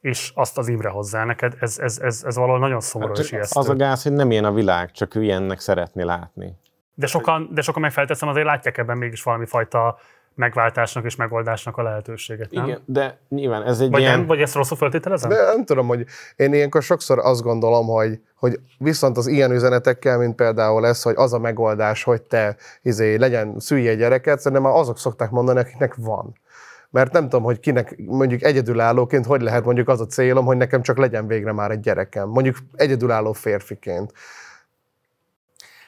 és azt az Imre hozzá neked. Ez, ez, ez, ez valahol nagyon szomorú hát, és ijesztő. Az a gáz, hogy nem ilyen a világ, csak ő ilyennek szeretné látni. De sokan, de sokan meg azért látják ebben mégis valami fajta megváltásnak és megoldásnak a lehetőséget, nem? Igen, de nyilván ez egy vagy ilyen... Nem, vagy ezt rosszul feltételezem? De nem tudom, hogy én ilyenkor sokszor azt gondolom, hogy, hogy viszont az ilyen üzenetekkel, mint például ez, hogy az a megoldás, hogy te izé, legyen, szülj egy gyereket, szerintem már azok szokták mondani, akiknek van mert nem tudom, hogy kinek mondjuk egyedülállóként hogy lehet mondjuk az a célom, hogy nekem csak legyen végre már egy gyerekem, mondjuk egyedülálló férfiként.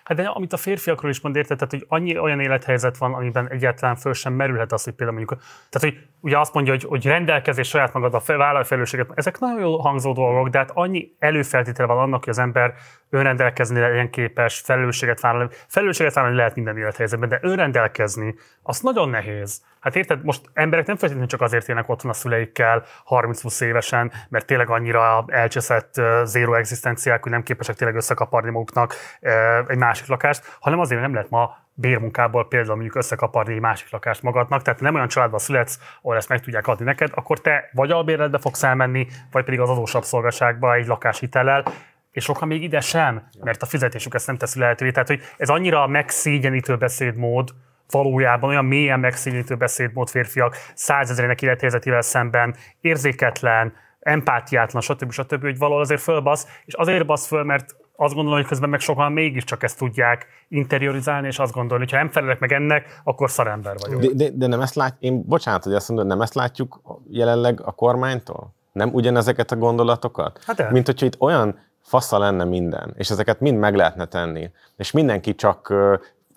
Hát de amit a férfiakról is mond, érted, tehát, hogy annyi olyan élethelyzet van, amiben egyáltalán föl sem merülhet az, hogy például mondjuk, tehát hogy ugye azt mondja, hogy, hogy rendelkezés saját magad a vállalj felelősséget, ezek nagyon jól hangzó dolgok, de hát annyi előfeltétele van annak, hogy az ember önrendelkezni legyen képes, felelősséget vállalni. Felelősséget vállalni lehet minden élethelyzetben, de önrendelkezni, az nagyon nehéz. Hát érted, most emberek nem feltétlenül csak azért élnek otthon a szüleikkel 30-20 évesen, mert tényleg annyira elcseszett zéró egzisztenciák, hogy nem képesek tényleg összekaparni maguknak egy másik lakást, hanem azért, nem lehet ma bérmunkából például mondjuk összekaparni egy másik lakást magadnak, tehát nem olyan családba születsz, ahol ezt meg tudják adni neked, akkor te vagy albérletbe fogsz elmenni, vagy pedig az adósabb szolgaságba egy lakáshitellel, és sokan még ide sem, mert a fizetésük ezt nem teszi lehetővé. Tehát, hogy ez annyira megszégyenítő beszédmód, valójában olyan mélyen megszínítő beszédmód férfiak százezrének élethelyzetével szemben érzéketlen, empátiátlan, stb. stb., hogy valahol azért fölbasz, és azért basz föl, mert azt gondolom, hogy közben meg sokan mégiscsak ezt tudják interiorizálni, és azt gondolni, hogy ha nem felelek meg ennek, akkor szarember vagyok. De, de, de nem ezt látjuk, én bocsánat, hogy azt mondom, nem ezt látjuk jelenleg a kormánytól? Nem ugyanezeket a gondolatokat? Hát Mint hogyha itt olyan fasza lenne minden, és ezeket mind meg lehetne tenni, és mindenki csak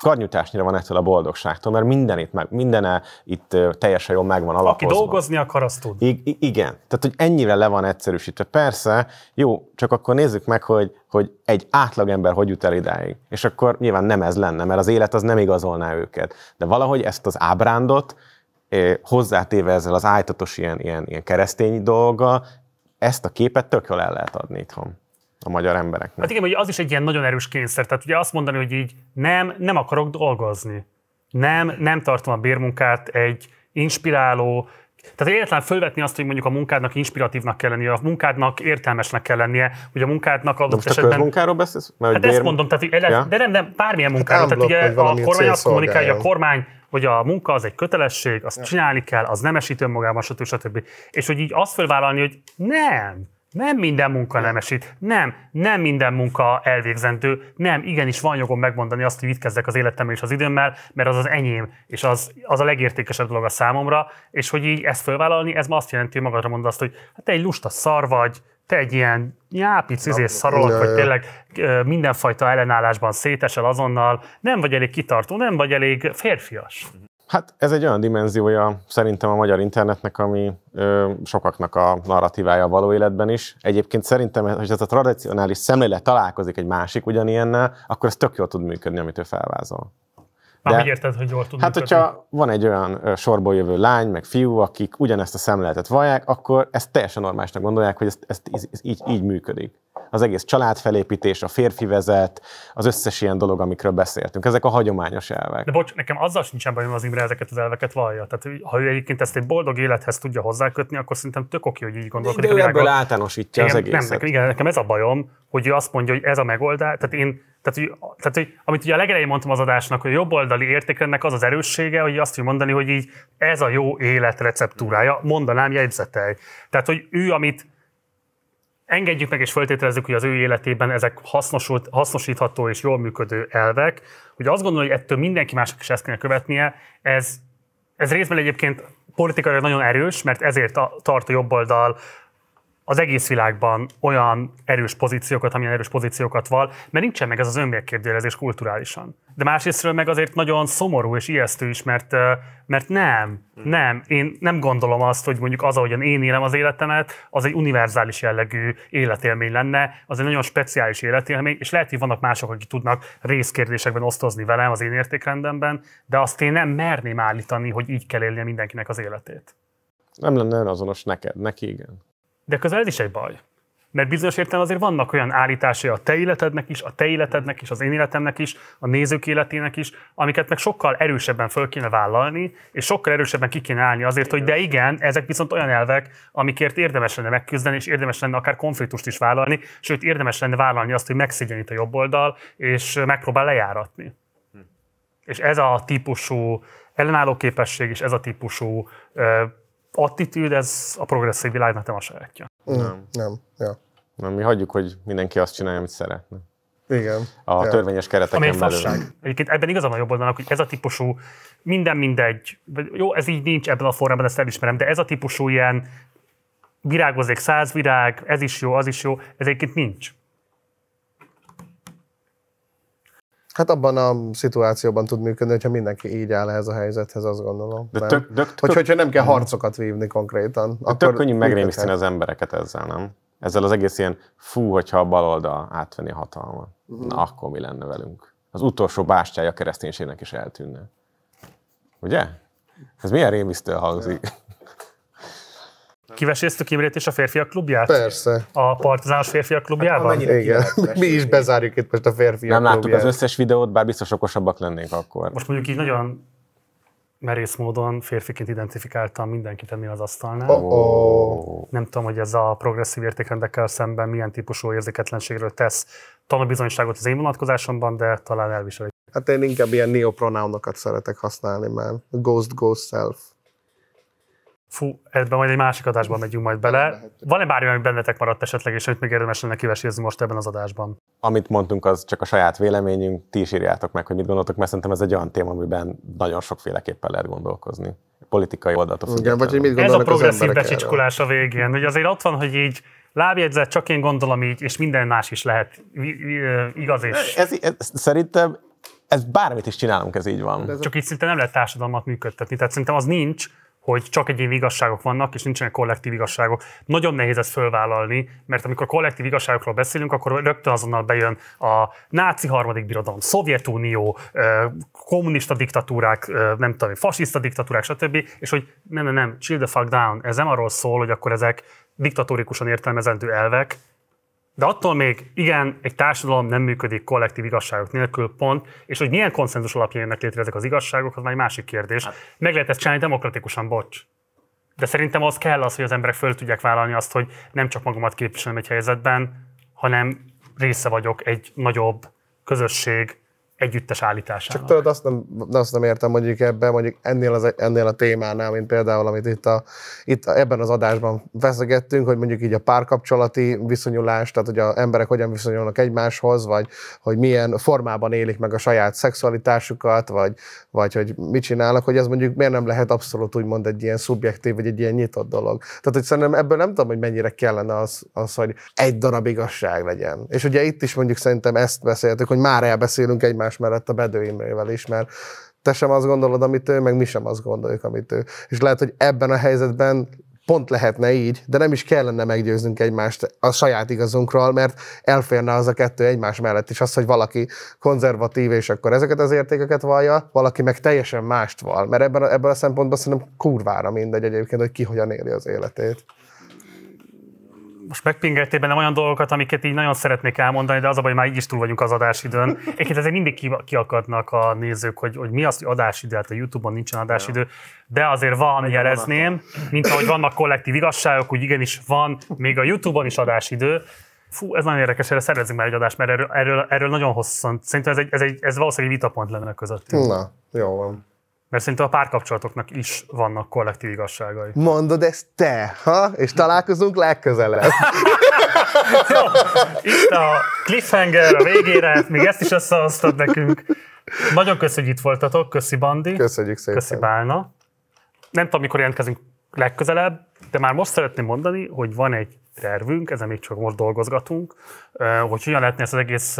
karnyújtásnyira van ettől a boldogságtól, mert minden itt, meg, minden e, itt teljesen jól megvan alapozva. Aki dolgozni akar, azt tud. I- igen, tehát hogy ennyire le van egyszerűsítve. Persze, jó, csak akkor nézzük meg, hogy, hogy egy átlagember hogy jut el idáig. És akkor nyilván nem ez lenne, mert az élet az nem igazolná őket. De valahogy ezt az ábrándot, hozzátéve ezzel az ájtatos ilyen, ilyen, ilyen keresztény dolga, ezt a képet tök jól el lehet adni itthon a magyar embereknek. Hát igen, hogy az is egy ilyen nagyon erős kényszer. Tehát ugye azt mondani, hogy így nem, nem akarok dolgozni. Nem, nem tartom a bérmunkát egy inspiráló, tehát egyetlen fölvetni azt, hogy mondjuk a munkádnak inspiratívnak kell lennie, a munkádnak értelmesnek kell lennie, hogy a munkádnak az most esetben... Most a beszélsz? Mert hát bér... ezt mondom, tehát, ele... ja? de nem, nem, bármilyen hát munkáról. Hát tehát ugye a kormány azt kommunikálja, a kormány, hogy a munka az egy kötelesség, azt ja. csinálni kell, az nem nemesít önmagában, stb. stb. És hogy így azt fölvállalni, hogy nem, nem minden munka nemesít. Nem, nem minden munka elvégzendő. Nem, igenis van jogom megmondani azt, hogy mit kezdek az életemmel és az időmmel, mert az az enyém, és az, az a legértékesebb dolog a számomra, és hogy így ezt fölvállalni, ez ma azt jelenti, hogy magadra mondod azt, hogy hát te egy lusta szar vagy, te egy ilyen nyápic, izé szarolak, hogy tényleg mindenfajta ellenállásban szétesel azonnal, nem vagy elég kitartó, nem vagy elég férfias. Hát ez egy olyan dimenziója szerintem a magyar internetnek, ami ö, sokaknak a narratívája a való életben is. Egyébként szerintem, hogy ez a tradicionális szemlélet találkozik egy másik ugyanilyennel, akkor ez tök jól tud működni, amit ő felvázol. De, Már érted, hogy jól tud Hát, működni. hogyha van egy olyan sorból jövő lány, meg fiú, akik ugyanezt a szemléletet vallják, akkor ezt teljesen normálisnak gondolják, hogy ez, ez, ez így, így működik. Az egész családfelépítés, a férfi vezet, az összes ilyen dolog, amikről beszéltünk. Ezek a hagyományos elvek. De bocs, nekem azzal sincsen bajom az Imre ezeket az elveket vallja. Tehát ha ő egyébként ezt egy boldog élethez tudja hozzákötni, akkor szerintem tök oké, hogy így gondolkodik. De ő ebből általánosítja az egészet. Nem, nekem, igen, nekem ez a bajom, hogy ő azt mondja, hogy ez a megoldás. Tehát én tehát, hogy, tehát hogy, amit ugye a legelején mondtam az adásnak, hogy a jobboldali értékrendnek az az erőssége, hogy azt tudja mondani, hogy így ez a jó élet receptúrája, mondanám jegyzetelj. Tehát, hogy ő, amit engedjük meg és feltételezzük, hogy az ő életében ezek hasznosult, hasznosítható és jól működő elvek, hogy azt gondolom, hogy ettől mindenki másnak is ezt kell követnie, ez, ez részben egyébként politikai nagyon erős, mert ezért a, tart a jobboldal az egész világban olyan erős pozíciókat, amilyen erős pozíciókat val, mert nincsen meg ez az önmérképdélezés kulturálisan. De másrésztről meg azért nagyon szomorú és ijesztő is, mert, mert nem, nem, én nem gondolom azt, hogy mondjuk az, ahogyan én élem az életemet, az egy univerzális jellegű életélmény lenne, az egy nagyon speciális életélmény, és lehet, hogy vannak mások, akik tudnak részkérdésekben osztozni velem az én értékrendemben, de azt én nem merném állítani, hogy így kell élnie mindenkinek az életét. Nem lenne azonos neked, neki igen. De közel ez is egy baj. Mert bizonyos értelemben azért vannak olyan állításai a te életednek is, a te életednek is, az én életemnek is, a nézők életének is, amiket meg sokkal erősebben föl kéne vállalni, és sokkal erősebben ki kéne állni azért, hogy de igen, ezek viszont olyan elvek, amikért érdemes lenne megküzdeni, és érdemes lenne akár konfliktust is vállalni, sőt érdemes lenne vállalni azt, hogy megszégyenít a jobb oldal, és megpróbál lejáratni. Hm. És ez a típusú ellenálló képesség, és ez a típusú attitűd, ez a progresszív világnak nem a sajátja. Mm, nem. Nem. Ja. nem. Mi hagyjuk, hogy mindenki azt csinálja, amit szeretne. Igen. A ja. törvényes kereteken Ami egy belül. Fasság. Egyébként ebben igazán a jobb oldalnak, hogy ez a típusú minden mindegy. Jó, ez így nincs ebben a formában, ezt elismerem, de ez a típusú ilyen virágozik száz virág, ez is jó, az is jó, ez egyébként nincs. Hát abban a szituációban tud működni, hogyha mindenki így áll ehhez a helyzethez, azt gondolom. De tök, tök, tök, hogy, hogyha nem kell harcokat vívni konkrétan. De akkor tök könnyű megrémiszteni az embereket ezzel, nem? Ezzel az egész ilyen, fú, hogyha a baloldal átvenni a hatalmat, uh-huh. na akkor mi lenne velünk? Az utolsó bástyája a kereszténységnek is eltűnne. Ugye? Ez milyen rémisztő hangzik. Ja. Kiveséztük Imrét és a férfiak klubját? Persze. A partizános férfiak klubjában? Hát, Igen. Mi is bezárjuk itt most a férfiak Nem klubját. láttuk az összes videót, bár biztos okosabbak lennénk akkor. Most mondjuk így nagyon merész módon férfiként identifikáltam mindenkit ennél az asztalnál. Oh-oh. Nem tudom, hogy ez a progresszív értékrendekkel szemben milyen típusú érzéketlenségről tesz tanúbizonyságot az én vonatkozásomban, de talán elviselik. Hát én inkább ilyen neopronámokat szeretek használni mert Ghost, ghost self. Fú, ebben majd egy másik adásban megyünk majd bele. Van-e bármi, ami bennetek maradt esetleg, és amit még érdemes lenne kivesézni most ebben az adásban? Amit mondtunk, az csak a saját véleményünk, ti is írjátok meg, hogy mit gondoltok, mert szerintem ez egy olyan téma, amiben nagyon sokféleképpen lehet gondolkozni. Politikai oldalt Igen, vagy hogy mit Ez a progresszív becsicskulás a végén. Hogy azért ott van, hogy így lábjegyzet, csak én gondolom így, és minden más is lehet igaz és... Ez, ez, ez, szerintem ez bármit is csinálunk, ez így van. Csak így szinte nem lehet társadalmat működtetni, tehát szerintem az nincs, hogy csak egyéni igazságok vannak, és nincsenek kollektív igazságok. Nagyon nehéz ezt fölvállalni, mert amikor kollektív igazságokról beszélünk, akkor rögtön azonnal bejön a náci harmadik birodalom, Szovjetunió, kommunista diktatúrák, nem tudom, fasiszta diktatúrák, stb. És hogy nem, nem, nem, chill the fuck down, ez nem arról szól, hogy akkor ezek diktatórikusan értelmezendő elvek, de attól még igen, egy társadalom nem működik kollektív igazságok nélkül, pont, és hogy milyen konszenzus alapján jönnek létre ezek az igazságok, az már egy másik kérdés. Hát- Meg lehet ezt csinálni demokratikusan, bocs. De szerintem az kell az, hogy az emberek föl tudják vállalni azt, hogy nem csak magamat képviselem egy helyzetben, hanem része vagyok egy nagyobb közösség együttes állításának. Csak tudod, azt nem, azt nem értem mondjuk ebben, mondjuk ennél, az, ennél a témánál, mint például, amit itt, a, itt ebben az adásban veszegettünk, hogy mondjuk így a párkapcsolati viszonyulás, tehát hogy a emberek hogyan viszonyulnak egymáshoz, vagy hogy milyen formában élik meg a saját szexualitásukat, vagy, vagy hogy mit csinálnak, hogy ez mondjuk miért nem lehet abszolút úgymond egy ilyen szubjektív, vagy egy ilyen nyitott dolog. Tehát, hogy szerintem ebből nem tudom, hogy mennyire kellene az, az hogy egy darab igazság legyen. És ugye itt is mondjuk szerintem ezt beszéltük, hogy már elbeszélünk egymás egymás mellett a Bedőimrével is, mert te sem azt gondolod, amit ő, meg mi sem azt gondoljuk, amit ő. És lehet, hogy ebben a helyzetben pont lehetne így, de nem is kellene meggyőznünk egymást a saját igazunkról, mert elférne az a kettő egymás mellett is az, hogy valaki konzervatív, és akkor ezeket az értékeket vallja, valaki meg teljesen mást val. Mert ebben a, ebben a szempontból szerintem kurvára mindegy egyébként, hogy ki hogyan éli az életét most megpingeltél bennem olyan dolgokat, amiket így nagyon szeretnék elmondani, de az a baj, már így is túl vagyunk az adásidőn. Egyébként ezek mindig kiakadnak a nézők, hogy, hogy mi az, hogy adásidő, hát a Youtube-on nincsen adásidő, de azért van, Egy jelezném, mint ahogy vannak kollektív igazságok, úgy igenis van, még a Youtube-on is adásidő. Fú, ez nagyon érdekes, erre szervezzünk már egy adást, mert erről, erről, erről nagyon hosszan, szerintem ez, egy, ez, egy, ez valószínűleg egy vitapont lenne közöttünk. Na, jó van. Mert szerintem a párkapcsolatoknak is vannak kollektív igazságai. Mondod ezt te, ha? És találkozunk legközelebb. [LAUGHS] Jó, itt a cliffhanger a végére, még ezt is összehoztad nekünk. Nagyon köszi, hogy itt voltatok. Köszi, Bandi. Köszönjük szépen. Köszi, Bálna. Nem tudom, mikor jelentkezünk legközelebb, de már most szeretném mondani, hogy van egy tervünk, ezen még csak most dolgozgatunk, hogy hogyan lehetne ezt az egész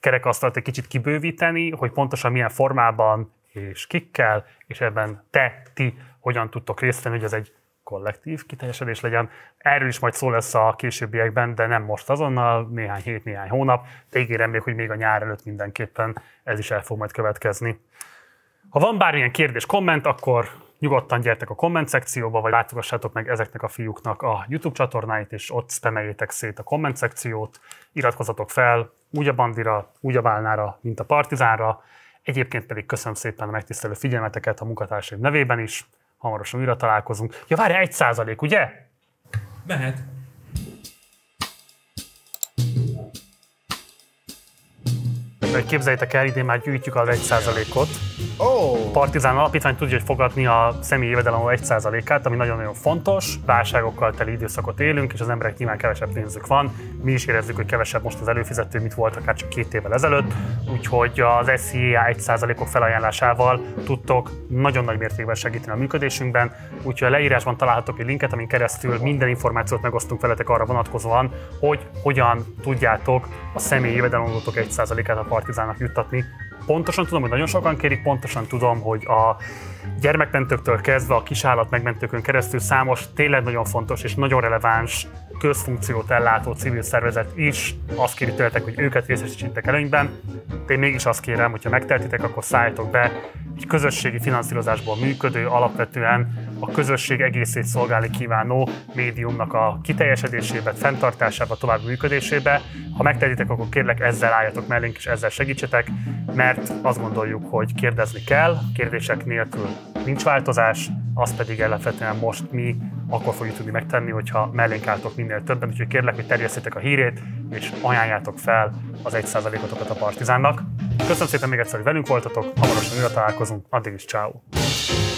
kerekasztalt egy kicsit kibővíteni, hogy pontosan milyen formában és kikkel, és ebben te, ti hogyan tudtok részt venni, hogy ez egy kollektív kiteljesedés legyen. Erről is majd szó lesz a későbbiekben, de nem most azonnal, néhány hét, néhány hónap. De ígérem még, hogy még a nyár előtt mindenképpen ez is el fog majd következni. Ha van bármilyen kérdés, komment, akkor nyugodtan gyertek a komment szekcióba, vagy látogassátok meg ezeknek a fiúknak a YouTube csatornáit, és ott spameljétek szét a komment szekciót, iratkozzatok fel, úgy a bandira, úgy a válnára, mint a partizánra, Egyébként pedig köszönöm szépen a megtisztelő figyelmeteket a munkatársaim nevében is. Hamarosan újra találkozunk. Ja, várj, egy százalék, ugye? Mehet. hogy képzeljétek el, idén már gyűjtjük az 1%-ot. Oh. Partizán alapítvány tudja, hogy fogadni a személyi jövedelem 1%-át, ami nagyon-nagyon fontos. Válságokkal teli időszakot élünk, és az emberek nyilván kevesebb pénzük van. Mi is érezzük, hogy kevesebb most az előfizető, mint volt akár csak két évvel ezelőtt. Úgyhogy az SZIA 1%-ok felajánlásával tudtok nagyon nagy mértékben segíteni a működésünkben. Úgyhogy a leírásban találhatok egy linket, amin keresztül minden információt megosztunk veletek arra vonatkozóan, hogy hogyan tudjátok a személyi jövedelem 1%-át a partizának juttatni. Pontosan tudom, hogy nagyon sokan kérik, pontosan tudom, hogy a gyermekmentőktől kezdve a kisállat megmentőkön keresztül számos tényleg nagyon fontos és nagyon releváns közfunkciót ellátó civil szervezet is azt kéri tőletek, hogy őket részesítsétek előnyben, de én mégis azt kérem, hogyha megteltitek, akkor szálljatok be egy közösségi finanszírozásból működő, alapvetően a közösség egészét szolgálni kívánó médiumnak a kiteljesedésébe, fenntartásába, további működésébe. Ha megtehetitek, akkor kérlek ezzel álljatok mellénk és ezzel segítsetek, mert azt gondoljuk, hogy kérdezni kell, kérdések nélkül nincs változás, azt pedig ellenfeltétlenül most mi akkor fogjuk tudni megtenni, hogyha mellénk álltok minél többen, úgyhogy kérlek, hogy terjesztétek a hírét, és ajánljátok fel az 1%-otokat a Partizánnak. Köszönöm szépen még egyszer, hogy velünk voltatok, hamarosan újra találkozunk, addig is ciao.